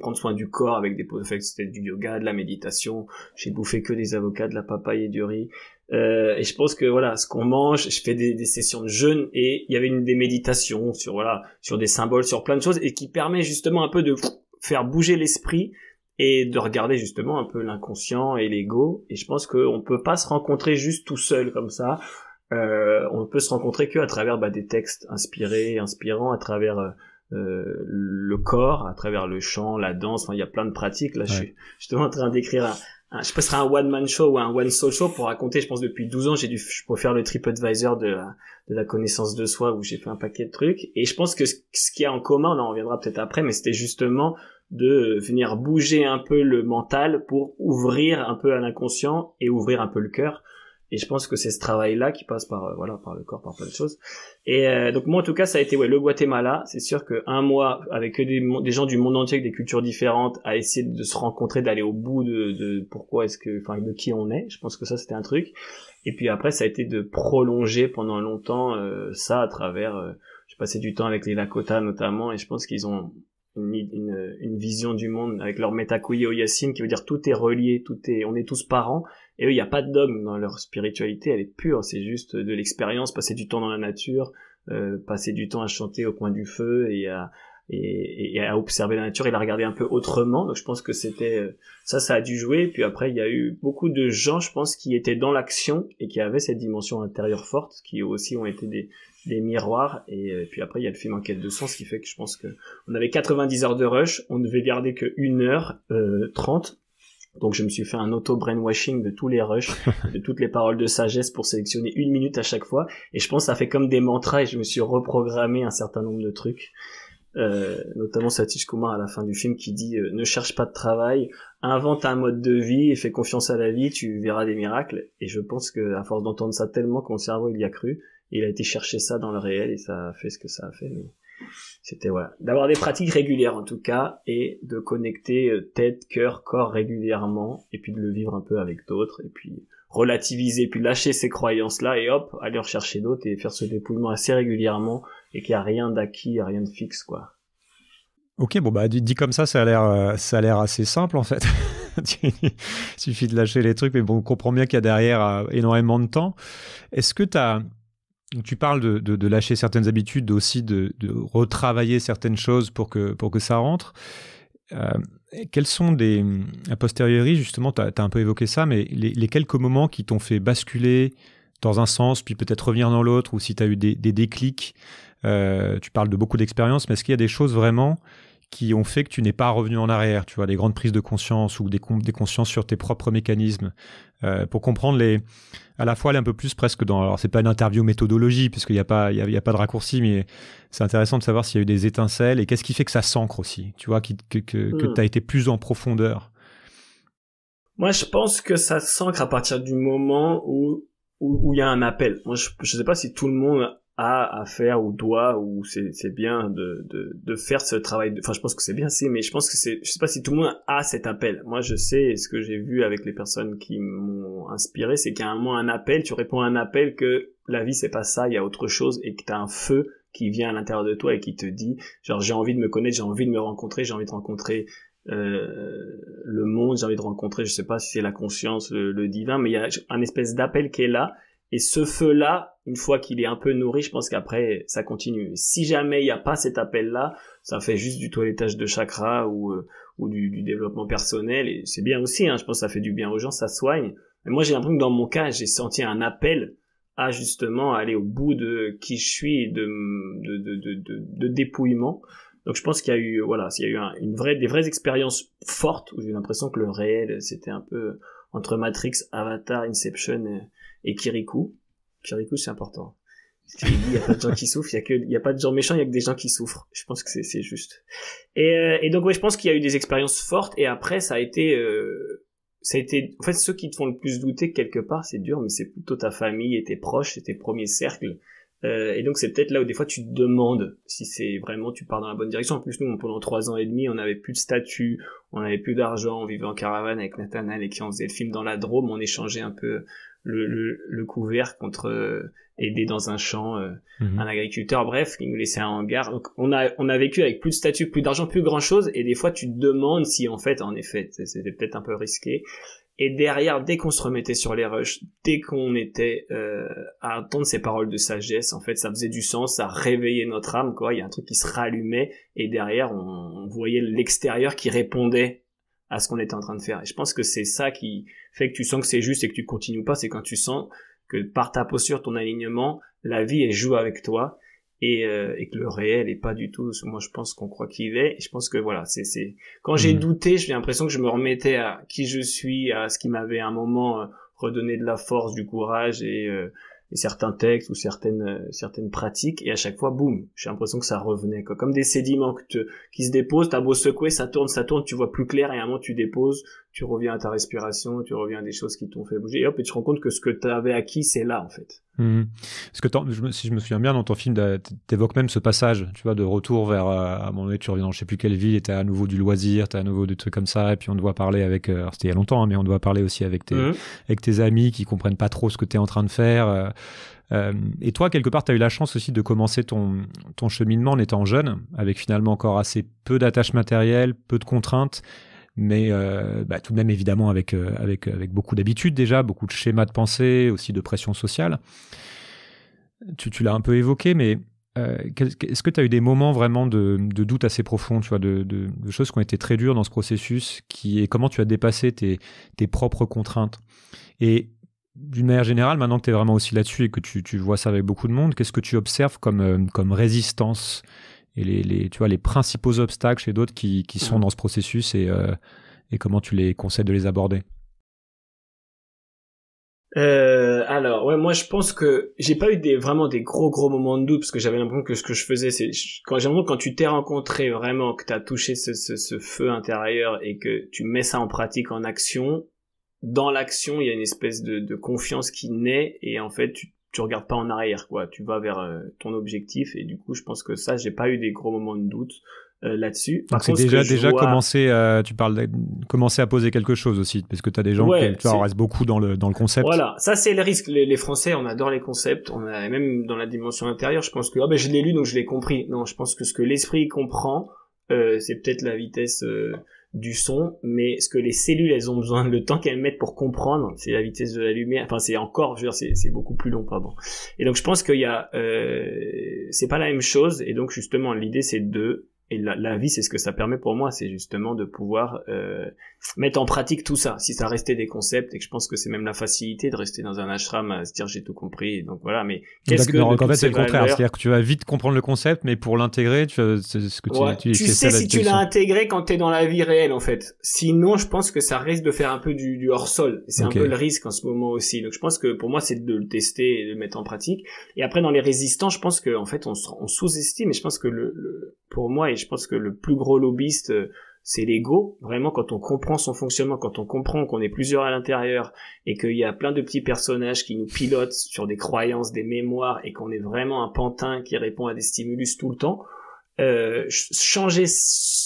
prendre soin du corps avec des poses c'était du yoga, de la méditation. J'ai bouffé que des avocats, de la papaye et du riz. Euh, et je pense que voilà, ce qu'on mange, je fais des, des, sessions de jeûne et il y avait une des méditations sur voilà, sur des symboles, sur plein de choses et qui permet justement un peu de faire bouger l'esprit et de regarder justement un peu l'inconscient et l'ego. Et je pense qu'on peut pas se rencontrer juste tout seul comme ça. Euh, on peut se rencontrer que à travers bah, des textes inspirés, inspirants, à travers euh, euh le corps, à travers le chant, la danse. Enfin, il y a plein de pratiques. Là, je suis justement en train d'écrire un, je passerai un one man show ou un one soul show pour raconter. Je pense depuis 12 ans, j'ai dû, je peux faire le trip advisor de la, de la connaissance de soi où j'ai fait un paquet de trucs. Et je pense que ce, ce qu'il y a en commun, on en reviendra peut-être après, mais c'était justement de euh, venir bouger un peu le mental pour ouvrir un peu à l'inconscient et ouvrir un peu le cœur. Et je pense que c'est ce travail-là qui passe par euh, voilà par le corps, par plein de choses. Et euh, donc moi en tout cas ça a été ouais le Guatemala. C'est sûr que un mois avec des, gens du monde entier, avec des cultures différentes, à essayer de se rencontrer, d'aller au bout de, pourquoi est-ce que enfin de qui on est. Je pense que ça c'était un truc. Et puis après ça a été de prolonger pendant longtemps ça à travers. j'ai passé du temps avec les Lakota notamment et je pense qu'ils ont une, vision du monde avec leur metakuyo au qui veut dire tout est relié, tout est, on est tous parents. Et eux, il n'y a pas de dogme dans leur spiritualité, elle est pure, c'est juste de l'expérience, passer du temps dans la nature, euh, passer du temps à chanter au coin du feu et à, à observer la nature et la regarder un peu autrement. Donc je pense que c'était euh, ça, ça a dû jouer. Puis après, il y a eu beaucoup de gens, je pense, qui étaient dans l'action et qui avaient cette dimension intérieure forte, qui aussi ont été des, des miroirs et, euh, puis après il y a le film quête de sens qui fait que je pense que on avait 90 heures de rush on ne devait garder que 1 heure 30 euh, donc je me suis fait un auto brainwashing de tous les rushs, [LAUGHS] de toutes les paroles de sagesse pour sélectionner une minute à chaque fois. Et je pense ça fait comme des mantras et je me suis reprogrammé un certain nombre de trucs. Euh, notamment Satish Kumar à la fin du film qui dit ne cherche pas de travail, invente un mode de vie et fais confiance à la vie, tu verras des miracles. Et je pense que à force d'entendre ça tellement que mon cerveau il y a cru il a été chercher ça dans le réel et ça a fait ce que ça a fait. c'était voilà, d'avoir des pratiques régulières en tout cas et de connecter euh, tête, cœur, corps régulièrement et puis de le vivre un peu avec d'autres et puis relativiser puis lâcher ces croyances là et hop aller chercher d'autres et faire ce dépouillement assez régulièrement et qu'il n'y a rien d'acquis, rien de fixe quoi. Ok, bon bah dit comme ça, ça a l'air, euh, ça a l'air assez simple en fait. [LAUGHS] Il suffit de lâcher les trucs, mais bon, on comprend bien qu'il y a derrière euh, énormément de temps. Est-ce que tu as tu parles de, lâcher certaines habitudes, aussi de, retravailler certaines choses pour que, pour que ça rentre. Euh, quels sont des, a posteriori, justement, tu as, un peu évoqué ça, mais les, quelques moments qui t'ont fait basculer dans un sens, puis peut-être revenir dans l'autre, ou si tu as eu des, des déclics, euh, tu parles de beaucoup d'expériences, mais est-ce qu'il y a des choses vraiment qui ont fait que tu n'es pas revenu en arrière, tu vois, des grandes prises de conscience ou des, des consciences sur tes propres mécanismes, euh, pour comprendre les, à la fois aller un peu plus presque dans, alors c'est pas une interview méthodologie puisqu'il n'y a pas, il y a, pas de raccourci, mais c'est intéressant de savoir s'il y a eu des étincelles et qu'est-ce qui fait que ça s'ancre aussi, tu vois, que, que, que hmm. tu as été plus en profondeur. Moi, je pense que ça s'ancre à partir du moment où où il y a un appel. Moi, je, je sais pas si tout le monde à faire ou doit ou c'est bien de, de, de, faire ce travail. Enfin, je pense que c'est bien, si, mais je pense que c'est, je sais pas si tout le monde a cet appel. Moi, je sais, ce que j'ai vu avec les personnes qui m'ont inspiré, c'est qu'il y a un moment un appel, tu réponds à un appel que la vie c'est pas ça, il y a autre chose et que tu as un feu qui vient à l'intérieur de toi et qui te dit, genre, j'ai envie de me connaître, j'ai envie de me rencontrer, j'ai envie de rencontrer euh, le monde, j'ai envie de rencontrer, je sais pas si c'est la conscience, le, le divin, mais il y a un espèce d'appel qui est là et ce feu-là, une fois qu'il est un peu nourri, je pense qu'après, ça continue. Si jamais il n'y a pas cet appel-là, ça fait juste du toilettage de chakra ou, euh, du, développement personnel. Et c'est bien aussi, hein, je pense que ça fait du bien aux gens, ça soigne. Mais moi, j'ai l'impression que dans mon cas, j'ai senti un appel à justement aller au bout de qui je suis de, de, de, de, de dépouillement. Donc je pense qu'il y a eu, voilà, s'il y a eu une vraie, des vraies expériences fortes où j'ai eu l'impression que le réel, c'était un peu entre Matrix, Avatar, Inception. Euh, et Kirikou. Kirikou, c'est important. Il n'y a pas de gens qui souffrent, il y a que, il y a pas de gens méchants, il y a que des gens qui souffrent. Je pense que c'est juste. Et, euh, et donc ouais, je pense qu'il y a eu des expériences fortes et après ça a été, euh, ça a été, en fait, ceux qui te font le plus douter quelque part, c'est dur, mais c'est plutôt ta famille et tes proches, et tes premiers cercles. Euh, et donc c'est peut-être là où des fois tu te demandes si c'est vraiment tu pars dans la bonne direction. En plus nous pendant trois ans et demi on n'avait plus de statut, on n'avait plus d'argent, on vivait en caravane avec Nathanaël et qui en faisait le film dans la Drôme, on échangeait un peu le, couvert contre euh, aider dans un champ euh, mhm. un agriculteur, bref, qui nous laissait un hangar. on a, on a vécu avec plus de statut, plus d'argent, plus grand chose, et des fois tu te demandes si en fait, en effet, c'était peut-être un peu risqué. Et derrière, dès qu'on se remettait sur les rushs, dès qu'on était euh, à entendre ces paroles de sagesse, en fait, ça faisait du sens, ça réveillait notre âme, quoi. Il y a un truc qui se rallumait, et derrière, on voyait l'extérieur qui répondait à ce qu'on était en train de faire. Et je pense que c'est ça qui fait que tu sens que c'est juste et que tu continues pas, c'est quand tu sens que par ta posture, ton alignement, la vie elle joue avec toi et, euh, et que le réel est pas du tout ce moi je pense qu'on croit qu'il est. Et je pense que voilà, c'est c'est quand j'ai mhm. douté, j'ai l'impression que je me remettais à qui je suis, à ce qui m'avait un moment euh, redonné de la force, du courage et euh, et certains textes ou certaines euh, certaines pratiques et à chaque fois boum j'ai l'impression que ça revenait comme des sédiments qui se déposent t'as beau secouer ça tourne ça tourne tu vois plus clair et à un moment tu déposes tu reviens à ta respiration, tu reviens à des choses qui t'ont fait bouger, et hop, tu te rends compte que ce que tu avais acquis, c'est là, en fait. Mhm. Parce que si je me souviens bien, dans ton film, évoques même ce passage, tu vois, de retour vers, euh, à un moment donné, tu reviens dans je sais plus quelle ville, et as à nouveau du loisir, as à nouveau des trucs comme ça, et puis on doit parler avec, euh, c'était il y a longtemps, hein, mais on doit parler aussi avec tes, mhm. avec tes amis qui comprennent pas trop ce que tu es en train de faire. Euh, et toi, quelque part, tu as eu la chance aussi de commencer ton cheminement en étant jeune, avec finalement encore assez peu d'attaches matérielles, peu de contraintes mais euh, bah, tout de même évidemment euh, euh, avec beaucoup d'habitudes déjà, beaucoup de schémas de pensée, aussi de pression sociale. Tu, l'as un peu évoqué, mais Est-ce que tu as eu des moments vraiment de, de doute assez profond, tu vois, de, choses qui ont été très dures dans ce processus, qui et comment tu as dépassé tes, propres contraintes Et d'une manière générale, maintenant que tu es vraiment aussi là-dessus et que tu, tu, vois ça avec beaucoup de monde, qu'est-ce que tu observes comme, comme résistance et les, tu vois, les principaux obstacles chez d'autres qui, qui, sont dans ce processus euh, et, comment tu les conseilles de les aborder euh, alors ouais moi je pense que j'ai pas eu des vraiment des gros gros moments de doute parce que j'avais l'impression que ce que je faisais c'est quand quand tu t'es rencontré vraiment que tu as touché ce, feu intérieur et que tu mets ça en pratique en action dans l'action il y a une espèce de, de confiance qui naît et en fait tu tu regardes pas en arrière, quoi. Tu vas vers euh, ton objectif et du coup, je pense que ça, j'ai pas eu des gros moments de doute euh, là-dessus. Donc c'est déjà déjà commencer, tu parles commencer à poser quelque chose aussi, parce que tu as des gens qui tu restent beaucoup dans le dans le concept. Voilà, ça c'est le risque. Les, Français, on adore les concepts, on a même dans la dimension intérieure. Je pense que ah ben je l'ai lu donc je l'ai compris. Non, je pense que ce que l'esprit comprend, euh, c'est peut-être la vitesse du son, mais ce que les cellules, elles ont besoin de le temps qu'elles mettent pour comprendre, c'est la vitesse de la lumière. Enfin, c'est encore, je veux dire, c'est beaucoup plus long, pardon. Et donc, je pense qu'il y a, euh, c'est pas la même chose. Et donc, justement, l'idée, c'est de et la, la vie, c'est ce que ça permet pour moi, c'est justement de pouvoir euh, mettre en pratique tout ça. Si ça restait des concepts, et que je pense que c'est même la facilité de rester dans un ashram à se dire j'ai tout compris, donc voilà. Mais qu'est-ce que en fait, c'est le contraire, c'est-à-dire que tu vas vite comprendre le concept, mais pour l'intégrer, tu c'est ce que tu, tu, sais si tu l'as intégré quand t'es dans la vie réelle en fait. Sinon, je pense que ça risque de faire un peu du, du hors sol. C'est un peu le risque en ce moment aussi. Donc je pense que pour moi, c'est de le tester et de le mettre en pratique. Et après, dans les résistants, je pense que en fait, on, on sous-estime. Et je pense que le, le pour moi, et je pense que le plus gros lobbyiste, euh, c'est l'ego. Vraiment, quand on comprend son fonctionnement, quand on comprend qu'on est plusieurs à l'intérieur et qu'il y a plein de petits personnages qui nous pilotent sur des croyances, des mémoires, et qu'on est vraiment un pantin qui répond à des stimulus tout le temps, euh, changer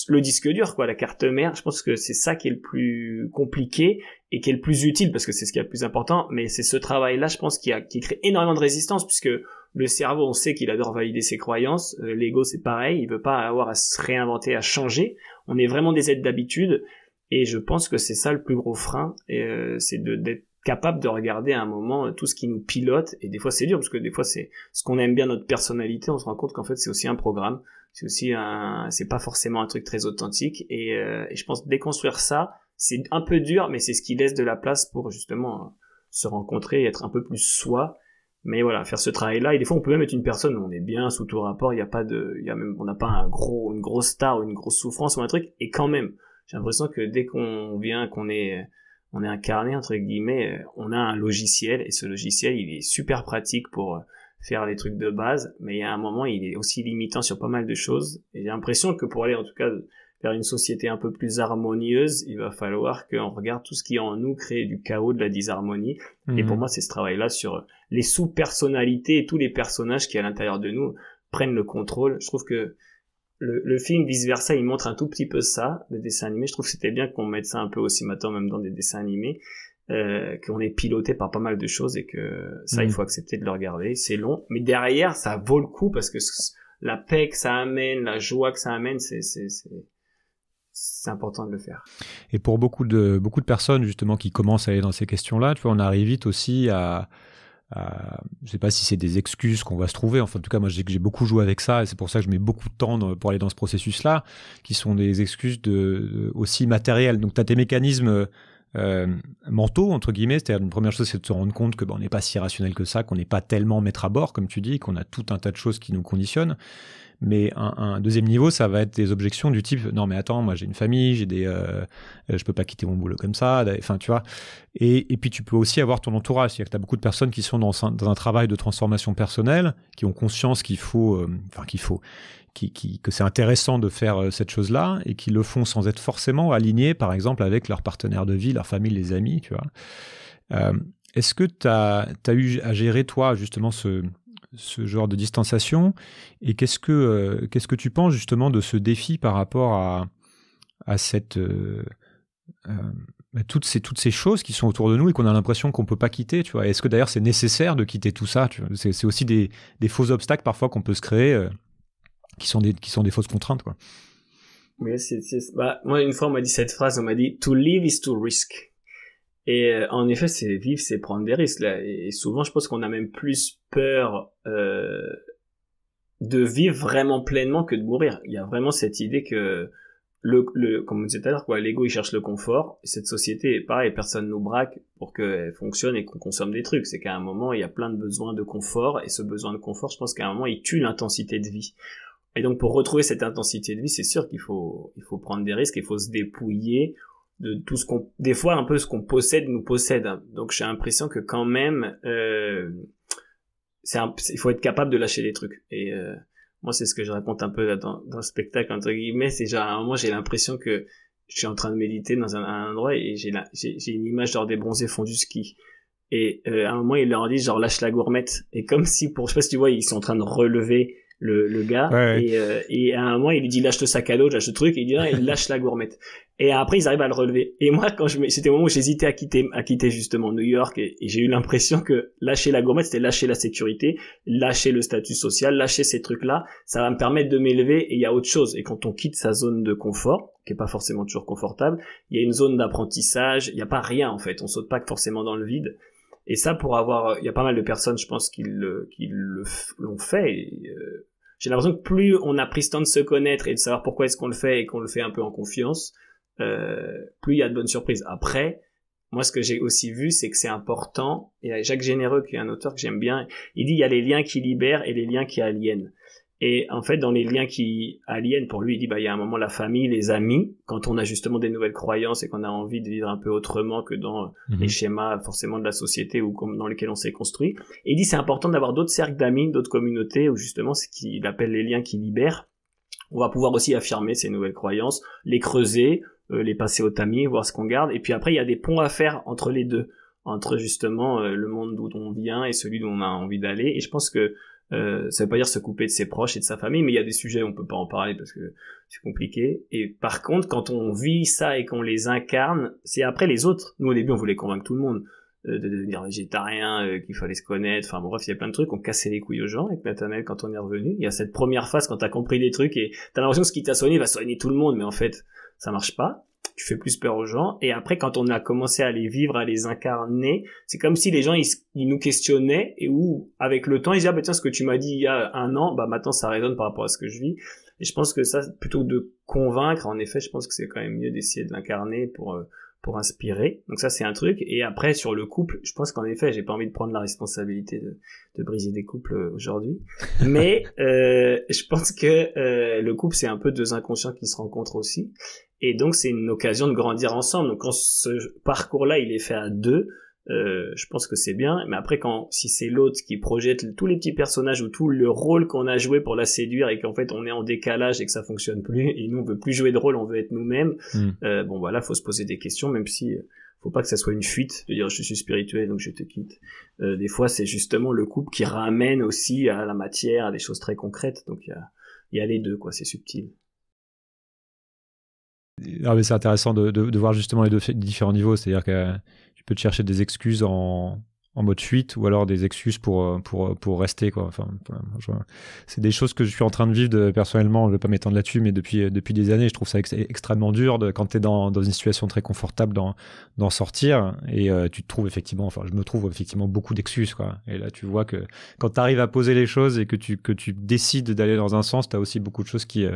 le disque dur, quoi, la carte mère, je pense que c'est ça qui est le plus compliqué et qui est le plus utile parce que c'est ce qui est le plus important. Mais c'est ce travail-là, je pense, qui, a, qui crée énormément de résistance puisque le cerveau, on sait qu'il adore valider ses croyances. Euh, l'ego, c'est pareil. Il veut pas avoir à se réinventer, à changer. On est vraiment des êtres d'habitude. Et je pense que c'est ça le plus gros frein. Euh, c'est d'être capable de regarder à un moment euh, tout ce qui nous pilote. Et des fois, c'est dur parce que des fois, c'est ce qu'on aime bien notre personnalité. On se rend compte qu'en fait, c'est aussi un programme. C'est aussi un, c'est pas forcément un truc très authentique. Et, euh, et je pense déconstruire ça, c'est un peu dur, mais c'est ce qui laisse de la place pour justement se rencontrer et être un peu plus soi mais voilà, faire ce travail-là, et des fois on peut même être une personne, on est bien sous tout rapport, il n'y a pas de, y a même, on n'a pas un gros, une grosse star ou une grosse souffrance ou un truc, et quand même, j'ai l'impression que dès qu'on vient, qu'on est, on est incarné entre guillemets, on a un logiciel et ce logiciel, il est super pratique pour faire les trucs de base, mais il y a un moment, il est aussi limitant sur pas mal de choses. Et j'ai l'impression que pour aller en tout cas vers une société un peu plus harmonieuse, il va falloir qu'on regarde tout ce qui est en nous créer du chaos, de la disharmonie. Et pour mhm. moi, c'est ce travail-là sur les sous-personnalités et tous les personnages qui, à l'intérieur de nous, prennent le contrôle. Je trouve que le, film vice-versa, il montre un tout petit peu ça, le dessin animé. Je trouve que c'était bien qu'on mette ça un peu aussi maintenant, même dans des dessins animés, euh, qu'on est piloté par pas mal de choses et que ça, il mhm. faut accepter de le regarder. C'est long, mais derrière, ça vaut le coup parce que la paix que ça amène, la joie que ça amène, c'est, c'est important de le faire. Et pour beaucoup de, beaucoup de personnes justement qui commencent à aller dans ces questions-là, tu vois, on arrive vite aussi à, je sais pas si c'est des excuses qu'on va se trouver. Enfin, en tout cas, moi, j'ai beaucoup joué avec ça et c'est pour ça que je mets beaucoup de temps pour aller dans ce processus-là, qui sont des excuses de, aussi matérielles. Donc, tu as tes mécanismes euh, mentaux entre guillemets c'est-à-dire une première chose c'est de se rendre compte que ben, n'est pas si rationnel que ça qu'on n'est pas tellement maître à bord comme tu dis qu'on a tout un tas de choses qui nous conditionnent mais un, deuxième niveau, ça va être des objections du type non mais attends, moi j'ai une famille, j'ai des, euh, euh, je peux pas quitter mon boulot comme ça. Enfin tu vois. Et, puis tu peux aussi avoir ton entourage, c'est-à-dire que tu as beaucoup de personnes qui sont dans un, travail de transformation personnelle, qui ont conscience qu'il faut, euh, enfin qu'il faut, que c'est intéressant de faire cette chose-là et qui le font sans être forcément alignés, par exemple, avec leur partenaire de vie, leur famille, les amis, tu vois. Est-ce que tu as, as, eu à gérer, toi, justement, ce, ce genre de distanciation Et qu'est-ce que, euh, qu'est-ce que tu penses justement de ce défi par rapport à, à cette, euh, euh, toutes, ces, toutes ces choses qui sont autour de nous et qu'on a l'impression qu'on ne peut pas quitter tu vois Est-ce que d'ailleurs c'est nécessaire de quitter tout ça c'est, aussi des, des, faux obstacles parfois qu'on peut se créer qui, sont des, qui sont des fausses contraintes. Quoi. Bah, moi, une fois, on m'a dit cette phrase on m'a dit To live is to risk. Et euh, en effet, c'est vivre, c'est prendre des risques. Là. Et souvent, je pense qu'on a même plus peur euh, de vivre vraiment pleinement que de mourir. Il y a vraiment cette idée que, le, le comme on disait tout à l'heure, l'ego, il cherche le confort. Cette société, pareil, personne nous braque pour qu'elle fonctionne et qu'on consomme des trucs. C'est qu'à un moment, il y a plein de besoins de confort. Et ce besoin de confort, je pense qu'à un moment, il tue l'intensité de vie. Et donc, pour retrouver cette intensité de vie, c'est sûr qu'il faut, il faut prendre des risques, il faut se dépouiller de tout ce qu'on des fois un peu ce qu'on possède nous possède hein. donc j'ai l'impression que quand même euh, c'est il faut être capable de lâcher les trucs et euh, moi c'est ce que je raconte un peu dans, le spectacle entre guillemets c'est genre à un moment j'ai l'impression que je suis en train de méditer dans un, endroit et j'ai j'ai une image genre des bronzés font du ski et euh, à un moment il leur dit genre lâche la gourmette et comme si pour je sais pas si tu vois ils sont en train de relever le, le gars. Et, euh, et, à un moment, il lui dit lâche le sac à dos, lâche le truc. Et il dit non, il [LAUGHS] lâche la gourmette. Et après, ils arrivent à le relever. Et moi, quand je, c'était au moment où j'hésitais à quitter, à quitter justement New York, et, j'ai eu l'impression que lâcher la gourmette, c'était lâcher la sécurité, lâcher le statut social, lâcher ces trucs-là. Ça va me permettre de m'élever. Et il y a autre chose. Et quand on quitte sa zone de confort, qui est pas forcément toujours confortable, il y a une zone d'apprentissage. Il n'y a pas rien en fait. On saute pas forcément dans le vide. Et ça, pour avoir, il y a pas mal de personnes, je pense, qui le, qui l'ont fait. Et, euh, j'ai l'impression que plus on a pris ce temps de se connaître et de savoir pourquoi est-ce qu'on le fait et qu'on le fait un peu en confiance, euh, plus il y a de bonnes surprises. Après, moi, ce que j'ai aussi vu, c'est que c'est important. Et Jacques Généreux, qui est un auteur que j'aime bien, il dit il y a les liens qui libèrent et les liens qui aliènent. Et en fait, dans les liens qui aliènent, pour lui, il dit, bah, il y a un moment la famille, les amis, quand on a justement des nouvelles croyances et qu'on a envie de vivre un peu autrement que dans mhm. les schémas forcément de la société ou dans lesquels on s'est construit. Et il dit, c'est important d'avoir d'autres cercles d'amis, d'autres communautés, ou justement, ce qu'il appelle les liens qui libèrent, on va pouvoir aussi affirmer ces nouvelles croyances, les creuser, euh, les passer au tamis, voir ce qu'on garde. Et puis après, il y a des ponts à faire entre les deux, entre justement euh, le monde d'où on vient et celui d'où on a envie d'aller. Et je pense que euh, ça veut pas dire se couper de ses proches et de sa famille, mais il y a des sujets on on peut pas en parler parce que c'est compliqué. Et par contre, quand on vit ça et qu'on les incarne, c'est après les autres. Nous, au début, on voulait convaincre tout le monde euh, de devenir végétarien, euh, qu'il fallait se connaître. Enfin, bon, bref, il y a plein de trucs. On cassait les couilles aux gens avec quand on est revenu. Il y a cette première phase quand tu as compris les trucs et as l'impression que ce qui t'a soigné va soigner tout le monde, mais en fait, ça marche pas tu fais plus peur aux gens. Et après, quand on a commencé à les vivre, à les incarner, c'est comme si les gens, ils, nous questionnaient et où, avec le temps, ils disaient, ah, bah, tiens, ce que tu m'as dit il y a un an, bah, maintenant, ça résonne par rapport à ce que je vis. Et je pense que ça, plutôt que de convaincre, en effet, je pense que c'est quand même mieux d'essayer de l'incarner pour, euh, pour inspirer. Donc ça, c'est un truc. Et après, sur le couple, je pense qu'en effet, j'ai pas envie de prendre la responsabilité de, briser des couples euh, aujourd'hui. [LAUGHS] Mais euh, je pense que euh, le couple, c'est un peu deux inconscients qui se rencontrent aussi. Et donc, c'est une occasion de grandir ensemble. Donc, quand ce parcours-là, il est fait à deux, euh, je pense que c'est bien. Mais après, quand si c'est l'autre qui projette tous les petits personnages ou tout le rôle qu'on a joué pour la séduire et qu'en fait on est en décalage et que ça fonctionne plus et nous on veut plus jouer de rôle, on veut être nous-mêmes. Hmm. Euh, bon voilà, faut se poser des questions, même si euh, faut pas que ça soit une fuite de dire je suis spirituel donc je te quitte. des fois, c'est justement le couple qui ramène aussi à la matière, à des choses très concrètes. Donc il y a, y les deux quoi, c'est subtil ah, mais c'est intéressant de, de, de, voir justement les, deux, différents niveaux. C'est-à-dire que euh, tu peux te chercher des excuses en, en mode fuite ou alors des excuses pour, euh, pour, euh, pour rester. Quoi. Enfin, c'est des choses que je suis en train de vivre personnellement. Je ne vais pas m'étendre là-dessus, mais depuis, depuis des années, je trouve ça extrêmement dur de, quand tu es dans, dans une situation très confortable d'en sortir. Et tu te trouves effectivement, enfin, je me trouve effectivement beaucoup d'excuses. Quoi. Et là, tu vois que quand tu arrives à poser les choses et que tu, que tu décides d'aller dans un sens, tu as aussi beaucoup de choses qui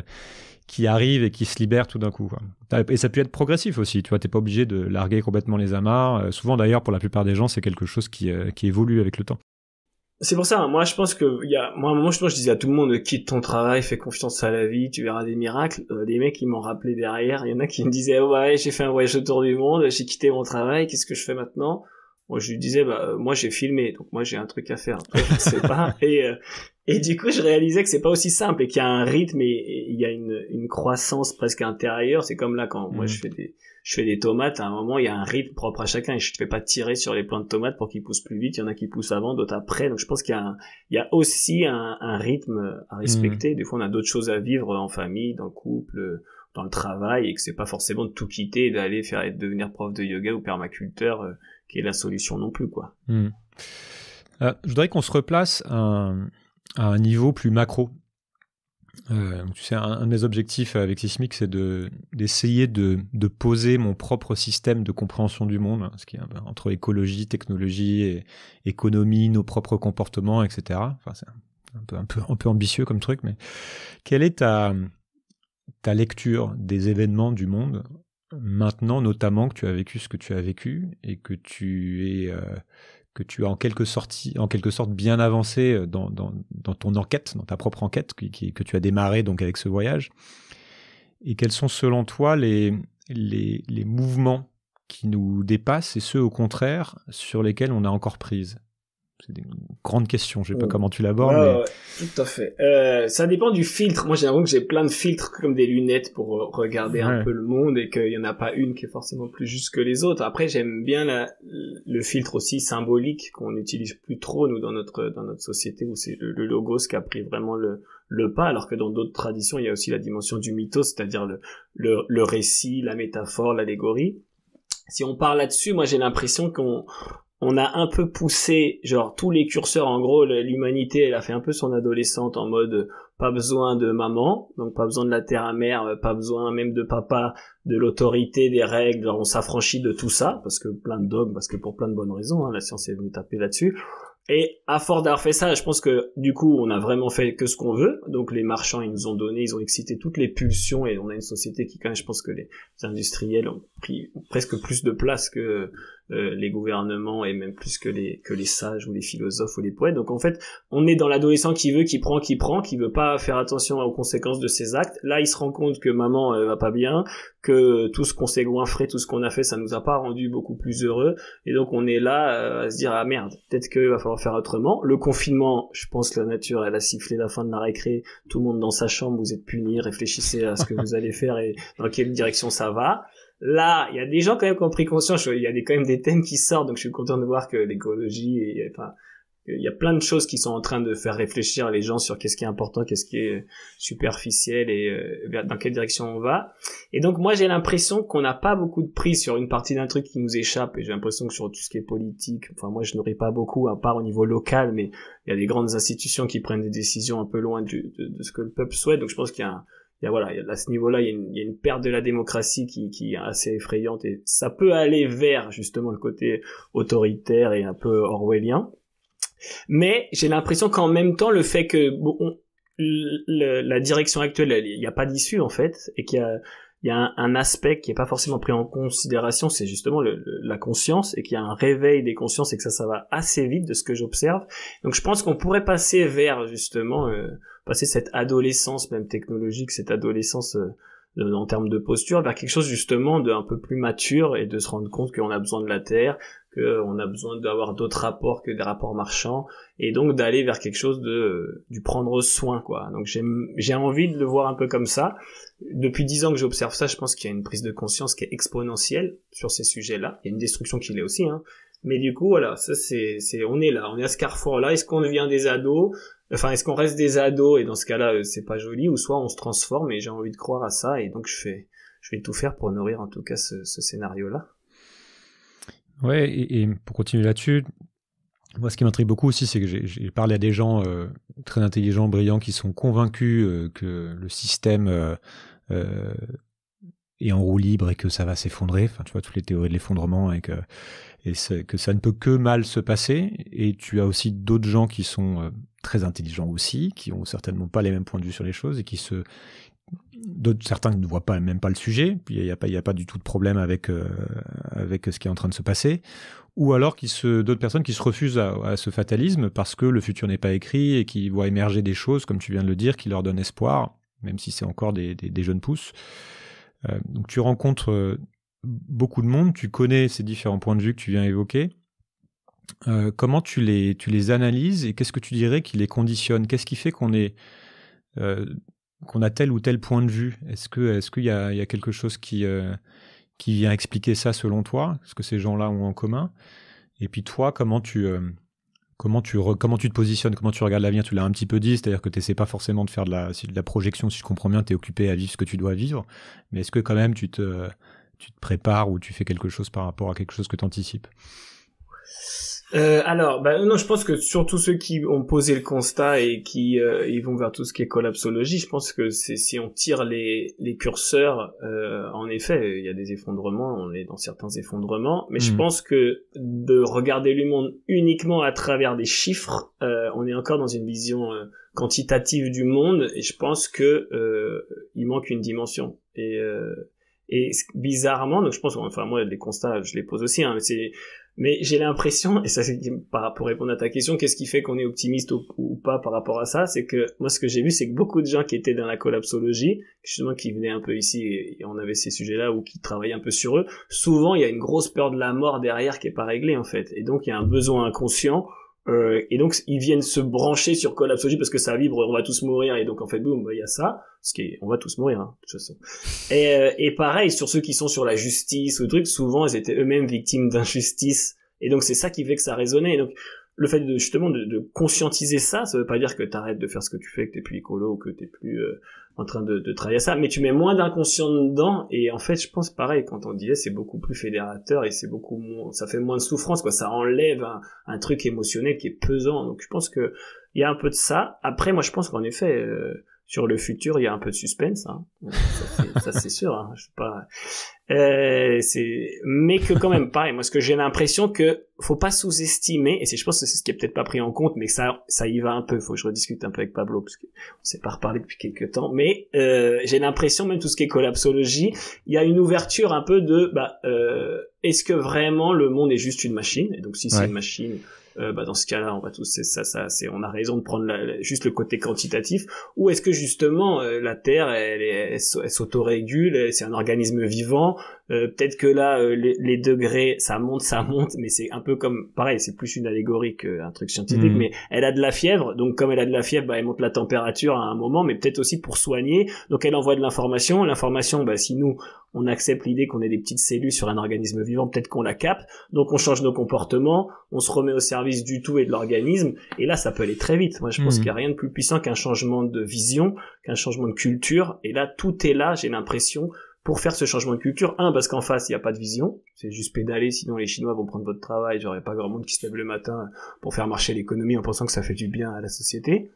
qui arrive et qui se libère tout d'un coup. Et ça peut être progressif aussi, tu vois, t'es pas obligé de larguer complètement les amarres. Euh, souvent d'ailleurs, pour la plupart des gens, c'est quelque chose qui, euh, qui évolue avec le temps. C'est pour ça, hein. moi je pense que y moi à un moment je, disais à tout le monde euh, quitte ton travail, fais confiance à la vie, tu verras des miracles. Des mecs qui m'ont rappelé derrière, il y en a qui me disaient oh, ouais j'ai fait un voyage autour du monde, j'ai quitté mon travail, qu'est-ce que je fais maintenant moi, je lui disais, bah, euh, moi, j'ai filmé, donc moi, j'ai un truc à faire. je sais pas. [LAUGHS] Et, euh, et du coup, je réalisais que c'est pas aussi simple et qu'il y a un rythme et il y a une, une, croissance presque intérieure. C'est comme là quand moi, mm. je fais des, je fais des tomates. À un moment, il y a un rythme propre à chacun et je ne fais pas tirer sur les plants de tomates pour qu'ils poussent plus vite. Il y en a qui poussent avant, d'autres après. Donc, je pense qu'il y a, il y a aussi un, un rythme à mm. respecter. Des fois, on a d'autres choses à vivre en famille, dans le couple dans le travail et que c'est pas forcément de tout quitter et d'aller faire devenir prof de yoga ou permaculteur euh, qui est la solution non plus. quoi. Hmm. Euh, je voudrais qu'on se replace à un, niveau plus macro. Euh, un, de des objectifs avec Sismic, c'est d'essayer de, poser mon propre système de compréhension du monde, hein, entre écologie, technologie, et économie, nos propres comportements, etc. c'est un, peu, ambitieux comme truc, mais quelle est ta lecture des événements du monde maintenant notamment que tu as vécu ce que tu as vécu et que tu es euh, que tu as en quelque sorte en quelque sorte bien avancé euh, dans, ton enquête dans ta propre enquête que tu as démarré donc avec ce voyage et quels sont selon toi les, les mouvements qui nous dépassent et ceux au contraire sur lesquels on a encore prise c'est une grande question, je sais pas comment tu l'abordes. tout à fait. Euh, ça dépend du filtre. Moi, j'ai l'impression que j'ai plein de filtres comme des lunettes pour euh, regarder un peu le monde et qu'il y en a pas une qui est forcément plus juste que les autres. Après, j'aime bien la, le filtre aussi symbolique qu'on n'utilise plus trop nous dans notre dans notre société où c'est le, le logos qui a pris vraiment le le pas, alors que dans d'autres traditions, il y a aussi la dimension du mythos, c'est-à-dire le, le, le récit, la métaphore, l'allégorie si on parle là-dessus, moi j'ai l'impression qu'on on a un peu poussé, genre tous les curseurs, en gros, l'humanité, elle a fait un peu son adolescente en mode euh, pas besoin de maman, donc pas besoin de la terre mère euh, pas besoin même de papa, de l'autorité, des règles, on s'affranchit de tout ça, parce que plein de dogmes, parce que pour plein de bonnes raisons, hein, la science est venue taper là-dessus. Et à force d'avoir fait ça, je pense que du coup, on a vraiment fait que ce qu'on veut. Donc les marchands, ils nous ont donné, ils ont excité toutes les pulsions et on a une société qui, quand même, je pense que les industriels ont pris presque plus de place que euh, les gouvernements et même plus que les que les sages ou les philosophes ou les poètes. Donc en fait, on est dans l'adolescent qui veut, qui prend, qui prend, qui veut pas faire attention aux conséquences de ses actes. Là, il se rend compte que maman euh, va pas bien, que tout ce qu'on s'est goinfré, tout ce qu'on a fait, ça nous a pas rendu beaucoup plus heureux. Et donc on est là euh, à se dire ah merde, peut-être qu'il va falloir faire autrement. Le confinement, je pense que la nature elle a sifflé la fin de la récré. Tout le monde dans sa chambre, vous êtes puni, réfléchissez à ce que vous allez faire et dans quelle direction ça va. Là, il y a des gens quand même qui ont pris conscience. Il y a des, quand même des thèmes qui sortent, donc je suis content de voir que l'écologie enfin il y a plein de choses qui sont en train de faire réfléchir les gens sur qu'est-ce qui est important, qu'est-ce qui est superficiel et euh, dans quelle direction on va. Et donc moi j'ai l'impression qu'on n'a pas beaucoup de prise sur une partie d'un truc qui nous échappe et j'ai l'impression que sur tout ce qui est politique, enfin moi je n'aurais pas beaucoup à part au niveau local, mais il y a des grandes institutions qui prennent des décisions un peu loin de, de, ce que le peuple souhaite. Donc je pense qu'il y a un, il voilà, à ce niveau-là, il, il y, a une perte de la démocratie qui, qui, est assez effrayante et ça peut aller vers justement le côté autoritaire et un peu orwellien. Mais j'ai l'impression qu'en même temps, le fait que bon, le, la direction actuelle, il n'y a pas d'issue en fait, et qu'il y a un, aspect qui n'est pas forcément pris en considération, c'est justement le, la conscience, et qu'il y a un réveil des consciences, et que ça, ça va assez vite de ce que j'observe. Donc je pense qu'on pourrait passer vers justement euh, passer cette adolescence même technologique, cette adolescence euh, en termes de posture, vers quelque chose justement d'un peu plus mature et de se rendre compte qu'on a besoin de la terre, qu'on euh, a besoin d'avoir d'autres rapports que des rapports marchands, et donc d'aller vers quelque chose de euh, du prendre soin quoi. Donc j'ai envie de le voir un peu comme ça. Depuis dix ans que j'observe ça, je pense qu'il y a une prise de conscience qui est exponentielle sur ces sujets-là. Il y a une destruction qui l'est aussi, hein. Mais du coup, voilà, ça c'est, c'est, on est là, on est à ce carrefour-là. Est-ce qu'on devient des ados Enfin, est-ce qu'on reste des ados et dans ce cas-là, euh, c'est pas joli, ou soit on se transforme et j'ai envie de croire à ça et donc je fais, je vais tout faire pour nourrir en tout cas ce, scénario-là. Ouais, et, pour continuer là-dessus, moi, ce qui m'intrigue beaucoup aussi, c'est que j'ai parlé à des gens euh, très intelligents, brillants, qui sont convaincus euh, que le système est en roue libre et que ça va s'effondrer. Enfin, tu vois, toutes les théories de l'effondrement et que que ça ne peut que mal se passer. Et tu as aussi d'autres gens qui sont euh, très intelligents aussi, qui ont certainement pas les mêmes points de vue sur les choses et qui se d'autres certains ne voient pas même pas le sujet puis il n'y a, il y a, pas du tout de problème avec euh, avec ce qui est en train de se passer ou alors d'autres personnes qui se refusent à, ce fatalisme parce que le futur n'est pas écrit et qui voient émerger des choses comme tu viens de le dire qui leur donnent espoir même si c'est encore des, jeunes pousses euh, donc tu rencontres beaucoup de monde, tu connais ces différents points de vue que tu viens évoquer. Euh, comment tu les, tu les analyses et qu'est-ce que tu dirais qui les conditionne Qu'est-ce qui fait qu'on est euh, qu'on a tel ou tel point de vue Est-ce que est qu'il y a, quelque chose qui euh, qui vient expliquer ça selon toi Ce que ces gens-là ont en commun Et puis toi, comment tu comment tu comment tu te positionnes Comment tu regardes l'avenir Tu l'as un petit peu dit, c'est-à-dire que tu n'essaies pas forcément de faire de la, de la projection. Si je comprends bien, tu es occupé à vivre ce que tu dois vivre, mais est-ce que quand même tu te tu te prépares ou tu fais quelque chose par rapport à quelque chose que tu anticipes euh, alors, bah, non, je pense que surtout ceux qui ont posé le constat et qui euh, ils vont vers tout ce qui est collapsologie, je pense que c'est si on tire les, curseurs, euh, en effet, il y a des effondrements, on est dans certains effondrements, mais je mhm. pense que de regarder le monde uniquement à travers des chiffres, on est encore dans une vision quantitative du monde et je pense que il manque une dimension. Et et bizarrement, donc je pense, enfin moi les constats, je les pose aussi, hein, mais mais j'ai l'impression, et ça c'est pour répondre à ta question, qu'est-ce qui fait qu'on est optimiste ou, pas par rapport à ça, c'est que moi ce que j'ai vu, c'est que beaucoup de gens qui étaient dans la collapsologie, justement qui venaient un peu ici et, et on avait ces sujets-là ou qui travaillaient un peu sur eux, souvent il y a une grosse peur de la mort derrière qui est pas réglée en fait, et donc il y a un besoin inconscient euh, et donc ils viennent se brancher sur Collapsology parce que ça vibre, on va tous mourir et donc en fait boum, il y a ça, ce qui est, on va tous mourir hein, de toute façon. Euh, et, pareil sur ceux qui sont sur la justice ou truc, souvent ils étaient eux-mêmes victimes d'injustice et donc c'est ça qui fait que ça résonnait. donc le fait de justement de, conscientiser ça, ça veut pas dire que t'arrêtes de faire ce que tu fais, que t'es plus écolo, que t'es plus euh, en train de, travailler à ça, mais tu mets moins d'inconscient dedans. Et en fait, je pense pareil quand on disait, c'est beaucoup plus fédérateur et c'est beaucoup moins, ça fait moins de souffrance quoi, ça enlève un, truc émotionnel qui est pesant. Donc je pense que il y a un peu de ça. Après, moi je pense qu'en effet. Euh, sur le futur, il y a un peu de suspense, hein. ça c'est sûr. Hein. Je sais pas. Euh, mais que quand même pareil, moi, ce que j'ai l'impression que faut pas sous-estimer, et c'est je pense que c'est ce qui est peut-être pas pris en compte, mais ça ça y va un peu. Faut que je rediscute un peu avec Pablo parce qu'on s'est pas reparlé depuis quelques temps. Mais euh, j'ai l'impression même tout ce qui est collapsologie, il y a une ouverture un peu de bah euh, est-ce que vraiment le monde est juste une machine Et donc si c'est une machine euh, bah dans ce cas-là, on va tous, c'est, ça, c'est, on a raison de prendre juste le côté quantitatif, ou est-ce que justement euh, la Terre, elle, est elle, s'autorégule, euh, c'est un organisme vivant, peut-être que là, les, degrés, ça monte, ça monte, mais c'est un peu comme, pareil, c'est plus une allégorie qu'un truc scientifique, mhm. mais elle a de la fièvre, donc comme elle a de la fièvre, bah, elle monte la température à un moment, mais peut-être aussi pour soigner, donc elle envoie de l'information, l'information, bah, si nous, on accepte l'idée qu'on est des petites cellules sur un organisme vivant, peut-être qu'on la capte, donc on change nos comportements, on se remet au service du tout et de l'organisme, et là ça peut aller très vite. Moi je pense hmm. qu'il n'y a rien de plus puissant qu'un changement de vision, qu'un changement de culture, et là tout est là, j'ai l'impression, pour faire ce changement de culture. Un, parce qu'en face, il n'y a pas de vision. C'est juste pédaler, sinon les Chinois vont prendre votre travail. J'aurais pas grand monde qui se lève le matin pour faire marcher l'économie en pensant que ça fait du bien à la société.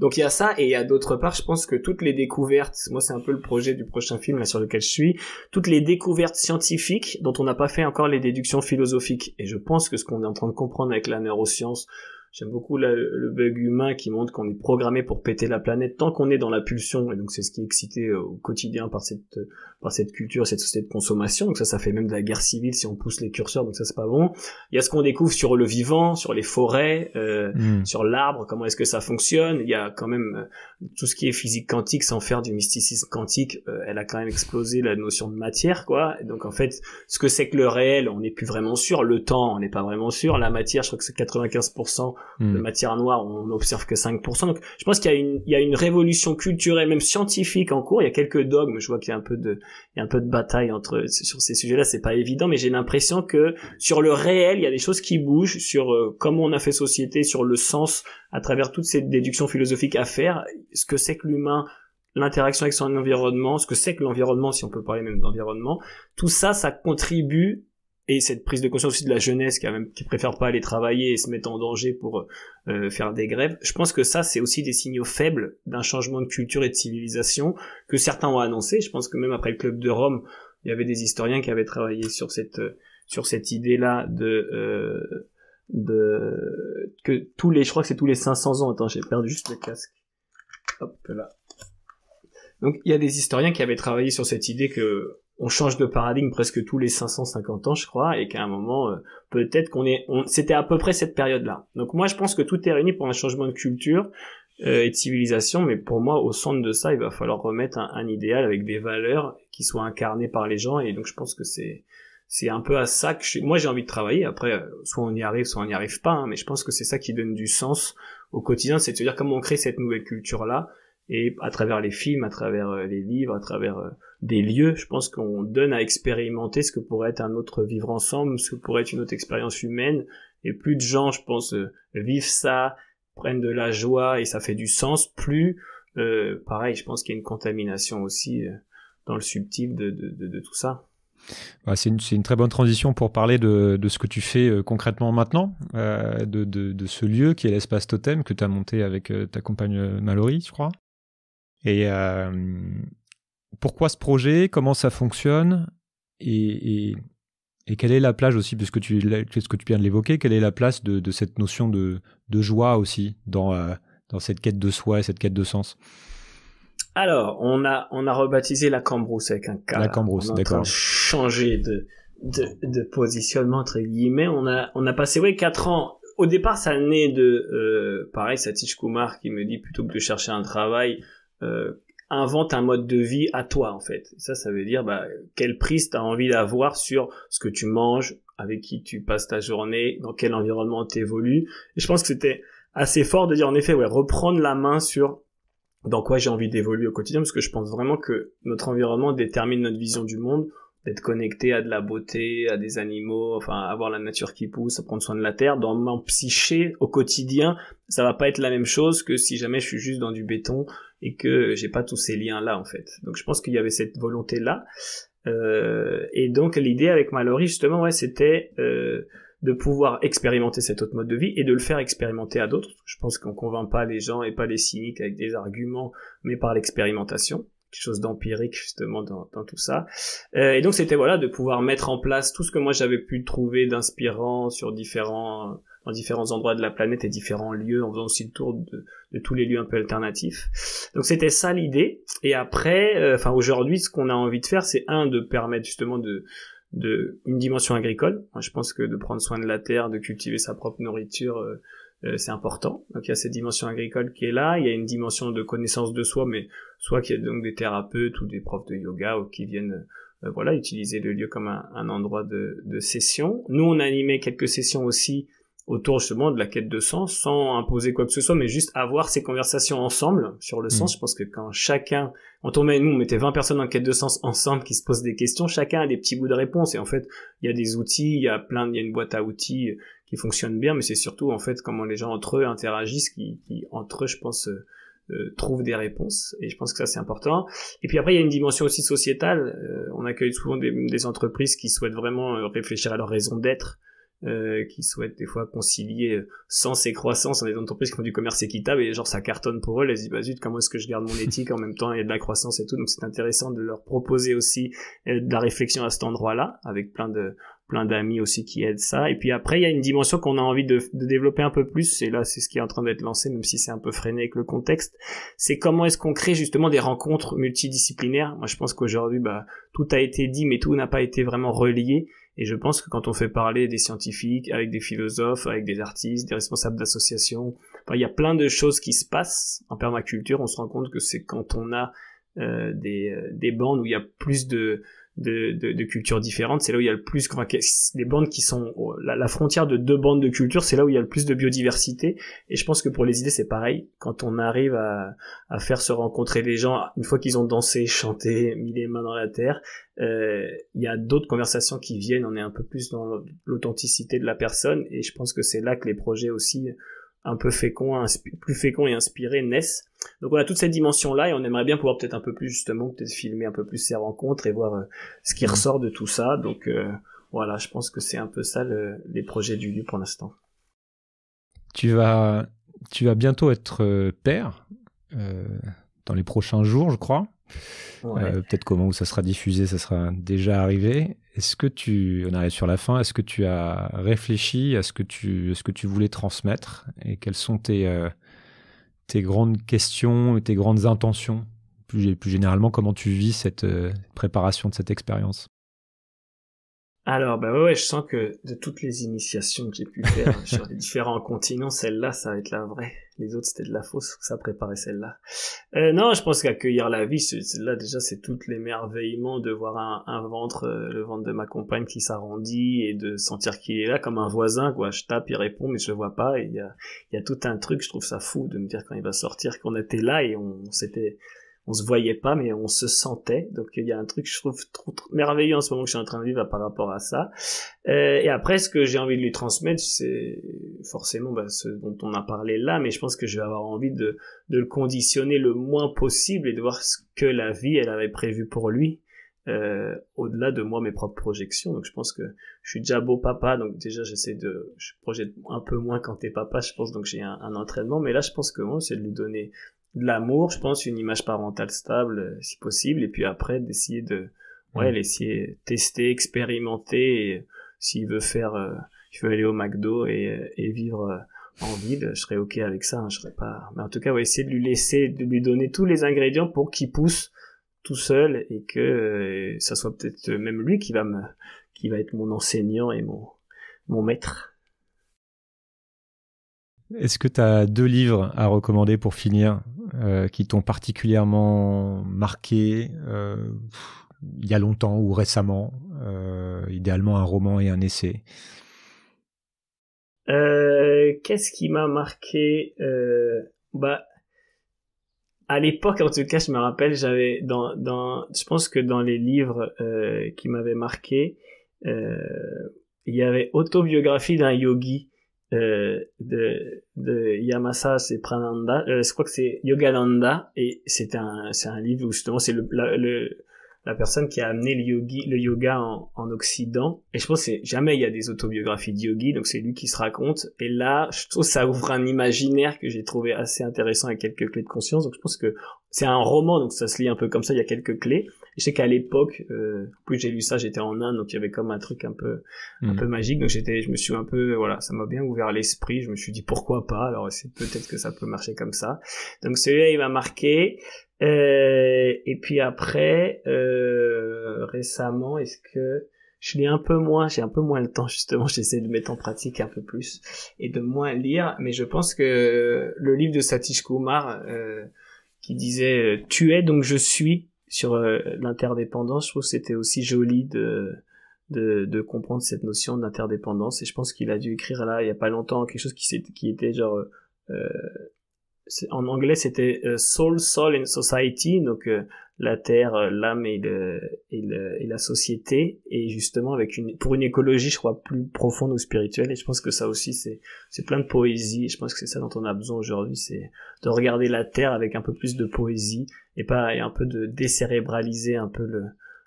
Donc il y a ça et il y a d'autre part, je pense que toutes les découvertes, moi c'est un peu le projet du prochain film là sur lequel je suis, toutes les découvertes scientifiques dont on n'a pas fait encore les déductions philosophiques. Et je pense que ce qu'on est en train de comprendre avec la neuroscience, J'aime beaucoup le bug humain qui montre qu'on est programmé pour péter la planète tant qu'on est dans la pulsion, et donc c'est ce qui est excité euh, au quotidien par cette, par cette culture, cette société de consommation, donc ça, ça fait même de la guerre civile si on pousse les curseurs, donc ça c'est pas bon. Il y a ce qu'on découvre sur le vivant, sur les forêts, euh, hmm. sur l'arbre, comment est-ce que ça fonctionne, il y a quand même euh, tout ce qui est physique quantique, sans faire du mysticisme quantique, euh, elle a quand même explosé la notion de matière, quoi, donc en fait, ce que c'est que le réel, on n'est plus vraiment sûr, le temps, on n'est pas vraiment sûr, la matière, je crois que c'est 95% de hmm. matière noire, on n'observe que 5%. Donc, je pense qu'il y a une, y a une révolution culturelle, même scientifique en cours. Il y a quelques dogmes. Je vois qu'il y a un peu de, un peu de bataille entre, sur ces sujets-là. C'est pas évident, mais j'ai l'impression que sur le réel, il y a des choses qui bougent sur euh, comment on a fait société, sur le sens à travers toutes ces déductions philosophiques à faire. Ce que c'est que l'humain, l'interaction avec son environnement, ce que c'est que l'environnement, si on peut parler même d'environnement, tout ça, ça contribue et cette prise de conscience aussi de la jeunesse qui, préfère pas aller travailler et se mettre en danger pour euh, faire des grèves, je pense que ça c'est aussi des signaux faibles d'un changement de culture et de civilisation que certains ont annoncé. Je pense que même après le club de Rome, il y avait des historiens qui avaient travaillé sur cette euh, sur cette idée là euh, de que tous les je crois que c'est tous les 500 ans. Attends, j'ai perdu juste le casque. Hop là. Donc il y a des historiens qui avaient travaillé sur cette idée que on change de paradigme presque tous les 550 ans, je crois, et qu'à un moment, euh, peut-être qu'on est, c'était à peu près cette période-là. Donc moi, je pense que tout est réuni pour un changement de culture euh, et de civilisation, mais pour moi, au centre de ça, il va falloir remettre un, idéal avec des valeurs qui soient incarnées par les gens, et donc je pense que c'est c'est un peu à ça que moi j'ai envie de travailler. Après, euh, soit on y arrive, soit on n'y arrive pas, hein, mais je pense que c'est ça qui donne du sens au quotidien, c'est de se dire comment on crée cette nouvelle culture-là et à travers les films, à travers euh, les livres, à travers euh, des lieux, je pense qu'on donne à expérimenter ce que pourrait être un autre vivre ensemble, ce que pourrait être une autre expérience humaine. Et plus de gens, je pense, euh, vivent ça, prennent de la joie et ça fait du sens, plus, pareil, je pense qu'il y a une contamination aussi dans le subtil de, de, de, tout ça. Bah, c'est une, une, très bonne transition pour parler de, de ce que tu fais concrètement maintenant, euh, de, de, de, ce lieu qui est l'espace totem que tu as monté avec ta compagne Mallory, je crois. Et euh, pourquoi ce projet Comment ça fonctionne et, et, quelle est la place aussi, puisque tu, ce que tu viens de l'évoquer, quelle est la place de, cette notion de, de, joie aussi dans, euh, dans cette quête de soi et cette quête de sens alors, on a, on a rebaptisé la Cambrousse avec un K. La Cambrousse, d'accord. Changer de, de, de, positionnement, entre guillemets. On a, on a passé, oui, 4 ans. Au départ, ça naît de, euh, pareil, Satish Kumar qui me dit plutôt que de chercher un travail, euh, invente un mode de vie à toi en fait. ça, ça veut dire bah, quelle prise tu as envie d'avoir sur ce que tu manges, avec qui tu passes ta journée, dans quel environnement tu évolues. Et je pense que c'était assez fort de dire en effet, ouais, reprendre la main sur dans quoi j'ai envie d'évoluer au quotidien, parce que je pense vraiment que notre environnement détermine notre vision du monde d'être connecté à de la beauté, à des animaux, enfin avoir la nature qui pousse, à prendre soin de la terre. Dans mon psyché au quotidien, ça va pas être la même chose que si jamais je suis juste dans du béton et que j'ai pas tous ces liens là en fait. Donc je pense qu'il y avait cette volonté là. Euh, et donc l'idée avec Mallory justement, ouais, c'était euh, de pouvoir expérimenter cet autre mode de vie et de le faire expérimenter à d'autres. Je pense qu'on convainc pas les gens et pas les cyniques avec des arguments, mais par l'expérimentation quelque chose d'empirique justement dans, tout ça. Euh, et donc c'était voilà de pouvoir mettre en place tout ce que moi j'avais pu trouver d'inspirant sur différents euh, dans différents endroits de la planète et différents lieux en faisant aussi le tour de, tous les lieux un peu alternatifs. Donc c'était ça l'idée. Et après, euh, enfin aujourd'hui, ce qu'on a envie de faire, c'est un de permettre justement de de une dimension agricole. je pense que de prendre soin de la terre, de cultiver sa propre nourriture. Euh, c'est important. Donc il y a cette dimension agricole qui est là, il y a une dimension de connaissance de soi, mais soit qu'il y ait donc des thérapeutes ou des profs de yoga ou qui viennent euh, voilà utiliser le lieu comme un, endroit de, de, session. Nous on a quelques sessions aussi autour justement de la quête de sens sans imposer quoi que ce soit, mais juste avoir ces conversations ensemble sur le mm. sens. Je pense que quand chacun, quand on met, nous, on mettait 20 personnes en quête de sens ensemble qui se posent des questions, chacun a des petits bouts de réponse. Et en fait, il y a des outils, il y a plein, il y a une boîte à outils euh, qui fonctionne bien, mais c'est surtout, en fait, comment les gens entre eux interagissent qui, entre eux, je pense, euh, euh, trouvent des réponses. Et je pense que ça, c'est important. Et puis après, il y a une dimension aussi sociétale. on accueille souvent des, des entreprises qui souhaitent vraiment réfléchir à leur raison d'être euh, qui souhaitent des fois concilier euh, sens et croissance dans des entreprises qui font du commerce équitable et genre ça cartonne pour eux, elles se disent bah zut comment est-ce que je garde mon éthique en même temps il y a de la croissance et tout donc c'est intéressant de leur proposer aussi euh, de la réflexion à cet endroit-là avec plein de plein d'amis aussi qui aident ça et puis après il y a une dimension qu'on a envie de, de développer un peu plus et là c'est ce qui est en train d'être lancé même si c'est un peu freiné avec le contexte c'est comment est-ce qu'on crée justement des rencontres multidisciplinaires moi je pense qu'aujourd'hui bah tout a été dit mais tout n'a pas été vraiment relié et je pense que quand on fait parler des scientifiques, avec des philosophes, avec des artistes, des responsables d'associations, il y a plein de choses qui se passent en permaculture. On se rend compte que c'est quand on a euh, des, euh, des bandes où il y a plus de, de, de, cultures différentes, c'est là où il y a le plus, les bandes qui sont la, frontière de deux bandes de culture, c'est là où il y a le plus de biodiversité. Et je pense que pour les idées, c'est pareil. Quand on arrive à, faire se rencontrer des gens, une fois qu'ils ont dansé, chanté, mis les mains dans la terre, euh, il y a d'autres conversations qui viennent. On est un peu plus dans l'authenticité de la personne, et je pense que c'est là que les projets aussi un peu fécond, plus fécond et inspiré naissent. Donc on a toute cette dimension-là et on aimerait bien pouvoir peut-être un peu plus justement peut-être filmer un peu plus ces rencontres et voir euh, ce qui mhm. ressort de tout ça. Donc euh, voilà, je pense que c'est un peu ça le, les projets du lieu pour l'instant. Tu vas, tu vas bientôt être euh, père dans les prochains jours, je crois. Euh, peut-être comment où ça sera diffusé, ça sera déjà arrivé. Est-ce que tu, on arrive sur la fin, est-ce que tu as réfléchi à ce que tu, ce que tu voulais transmettre et quelles sont tes, euh, grandes questions et tes grandes intentions plus, plus généralement, comment tu vis cette euh, préparation de cette expérience alors, bah ouais, je sens que de toutes les initiations que j'ai pu faire [LAUGHS] sur les différents continents, celle-là, ça va être la vraie. Les autres, c'était de la fausse, ça préparait celle-là. Euh, non, je pense qu'accueillir la vie, celle là déjà, c'est tout l'émerveillement de voir un, ventre, euh, le ventre de ma compagne qui s'arrondit et de sentir qu'il est là comme un voisin, quoi. Je tape, il répond, mais je le vois pas. Il y a, y a tout un truc, je trouve ça fou de me dire quand il va sortir qu'on était là et on s'était on se voyait pas, mais on se sentait. Donc il y a un truc que je trouve trop, merveilleux en ce moment que je suis en train de vivre par rapport à ça. Euh, et après, ce que j'ai envie de lui transmettre, c'est forcément bah, ce dont on a parlé là, mais je pense que je vais avoir envie de, de le conditionner le moins possible et de voir ce que la vie elle avait prévu pour lui euh, au-delà de moi mes propres projections. Donc je pense que je suis déjà beau papa, donc déjà j'essaie de, je projette un peu moins quand t'es papa, je pense, donc j'ai un, entraînement. Mais là je pense que moi c'est de lui donner de l'amour, je pense, une image parentale stable euh, si possible, et puis après d'essayer de, ouais, d'essayer mm. tester, expérimenter, euh, s'il veut faire, euh, il veut aller au McDo et, et vivre. en ville, je serais ok avec ça, hein, je serais pas. Mais en tout cas, on va essayer de lui laisser, de lui donner tous les ingrédients pour qu'il pousse tout seul et que euh, ça soit peut-être même lui qui va me qui va être mon enseignant et mon mon maître. Est-ce que tu as deux livres à recommander pour finir euh, qui t'ont particulièrement marqué euh, il y a longtemps ou récemment Idéalement un roman et un essai. Qu'est-ce qui m'a marqué bah, à l'époque, en tout cas, je me rappelle, j'avais dans, dans, je pense que dans les livres euh, qui m'avaient marqué, euh, il y avait autobiographie d'un yogi euh, de, de Yamasa, et Prananda, euh, je crois que c'est Yogananda, et c'est un, c'est un livre où justement c'est le, le la personne qui a amené le, yogi, le yoga en, Occident. Et je pense que jamais il y a des autobiographies de yogi, donc c'est lui qui se raconte. Et là, je trouve ça ouvre un imaginaire que j'ai trouvé assez intéressant avec quelques clés de conscience. Donc je pense que c'est un roman, donc ça se lit un peu comme ça, il y a quelques clés. je sais qu'à l'époque, euh, plus j'ai lu ça, j'étais en Inde, donc il y avait comme un truc un peu, un mhm. peu magique. Donc j'étais, je me suis un peu, voilà, ça m'a bien ouvert l'esprit. Je me suis dit pourquoi pas. Alors c'est peut-être que ça peut marcher comme ça. Donc celui-là, il m'a marqué. Euh, et puis après, euh, récemment, est-ce que je lis un peu moins, j'ai un peu moins le temps justement, [LAUGHS] j'essaie de mettre en pratique un peu plus et de moins lire, mais je pense que le livre de Satish Kumar euh, qui disait euh, tu es donc je suis sur l'interdépendance, je trouve que c'était aussi joli de, de, de comprendre cette notion d'interdépendance et je pense qu'il a dû écrire là il y a pas longtemps quelque chose qui, qui était genre euh, en anglais c'était euh, Soul, Soul and Society, donc euh, la terre, euh, l'âme et, le, et, la société, et justement avec une, pour une écologie, je crois, plus profonde ou spirituelle, et je pense que ça aussi, c'est, c'est plein de poésie, je pense que c'est ça dont on a besoin aujourd'hui, c'est de regarder la terre avec un peu plus de poésie, et pas, et un peu de décérébraliser un peu le,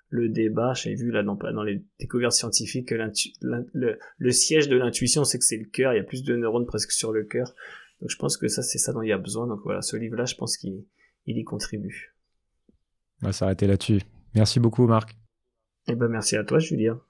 le débat, j'ai vu là dans, dans les découvertes scientifiques que le, le siège de l'intuition, c'est que c'est le cœur, il y a plus de neurones presque sur le cœur, donc je pense que ça, c'est ça dont il y a besoin. Donc voilà, ce livre-là, je pense qu'il y contribue. On va s'arrêter là-dessus. Merci beaucoup, Marc. Eh ben, merci à toi, Julien.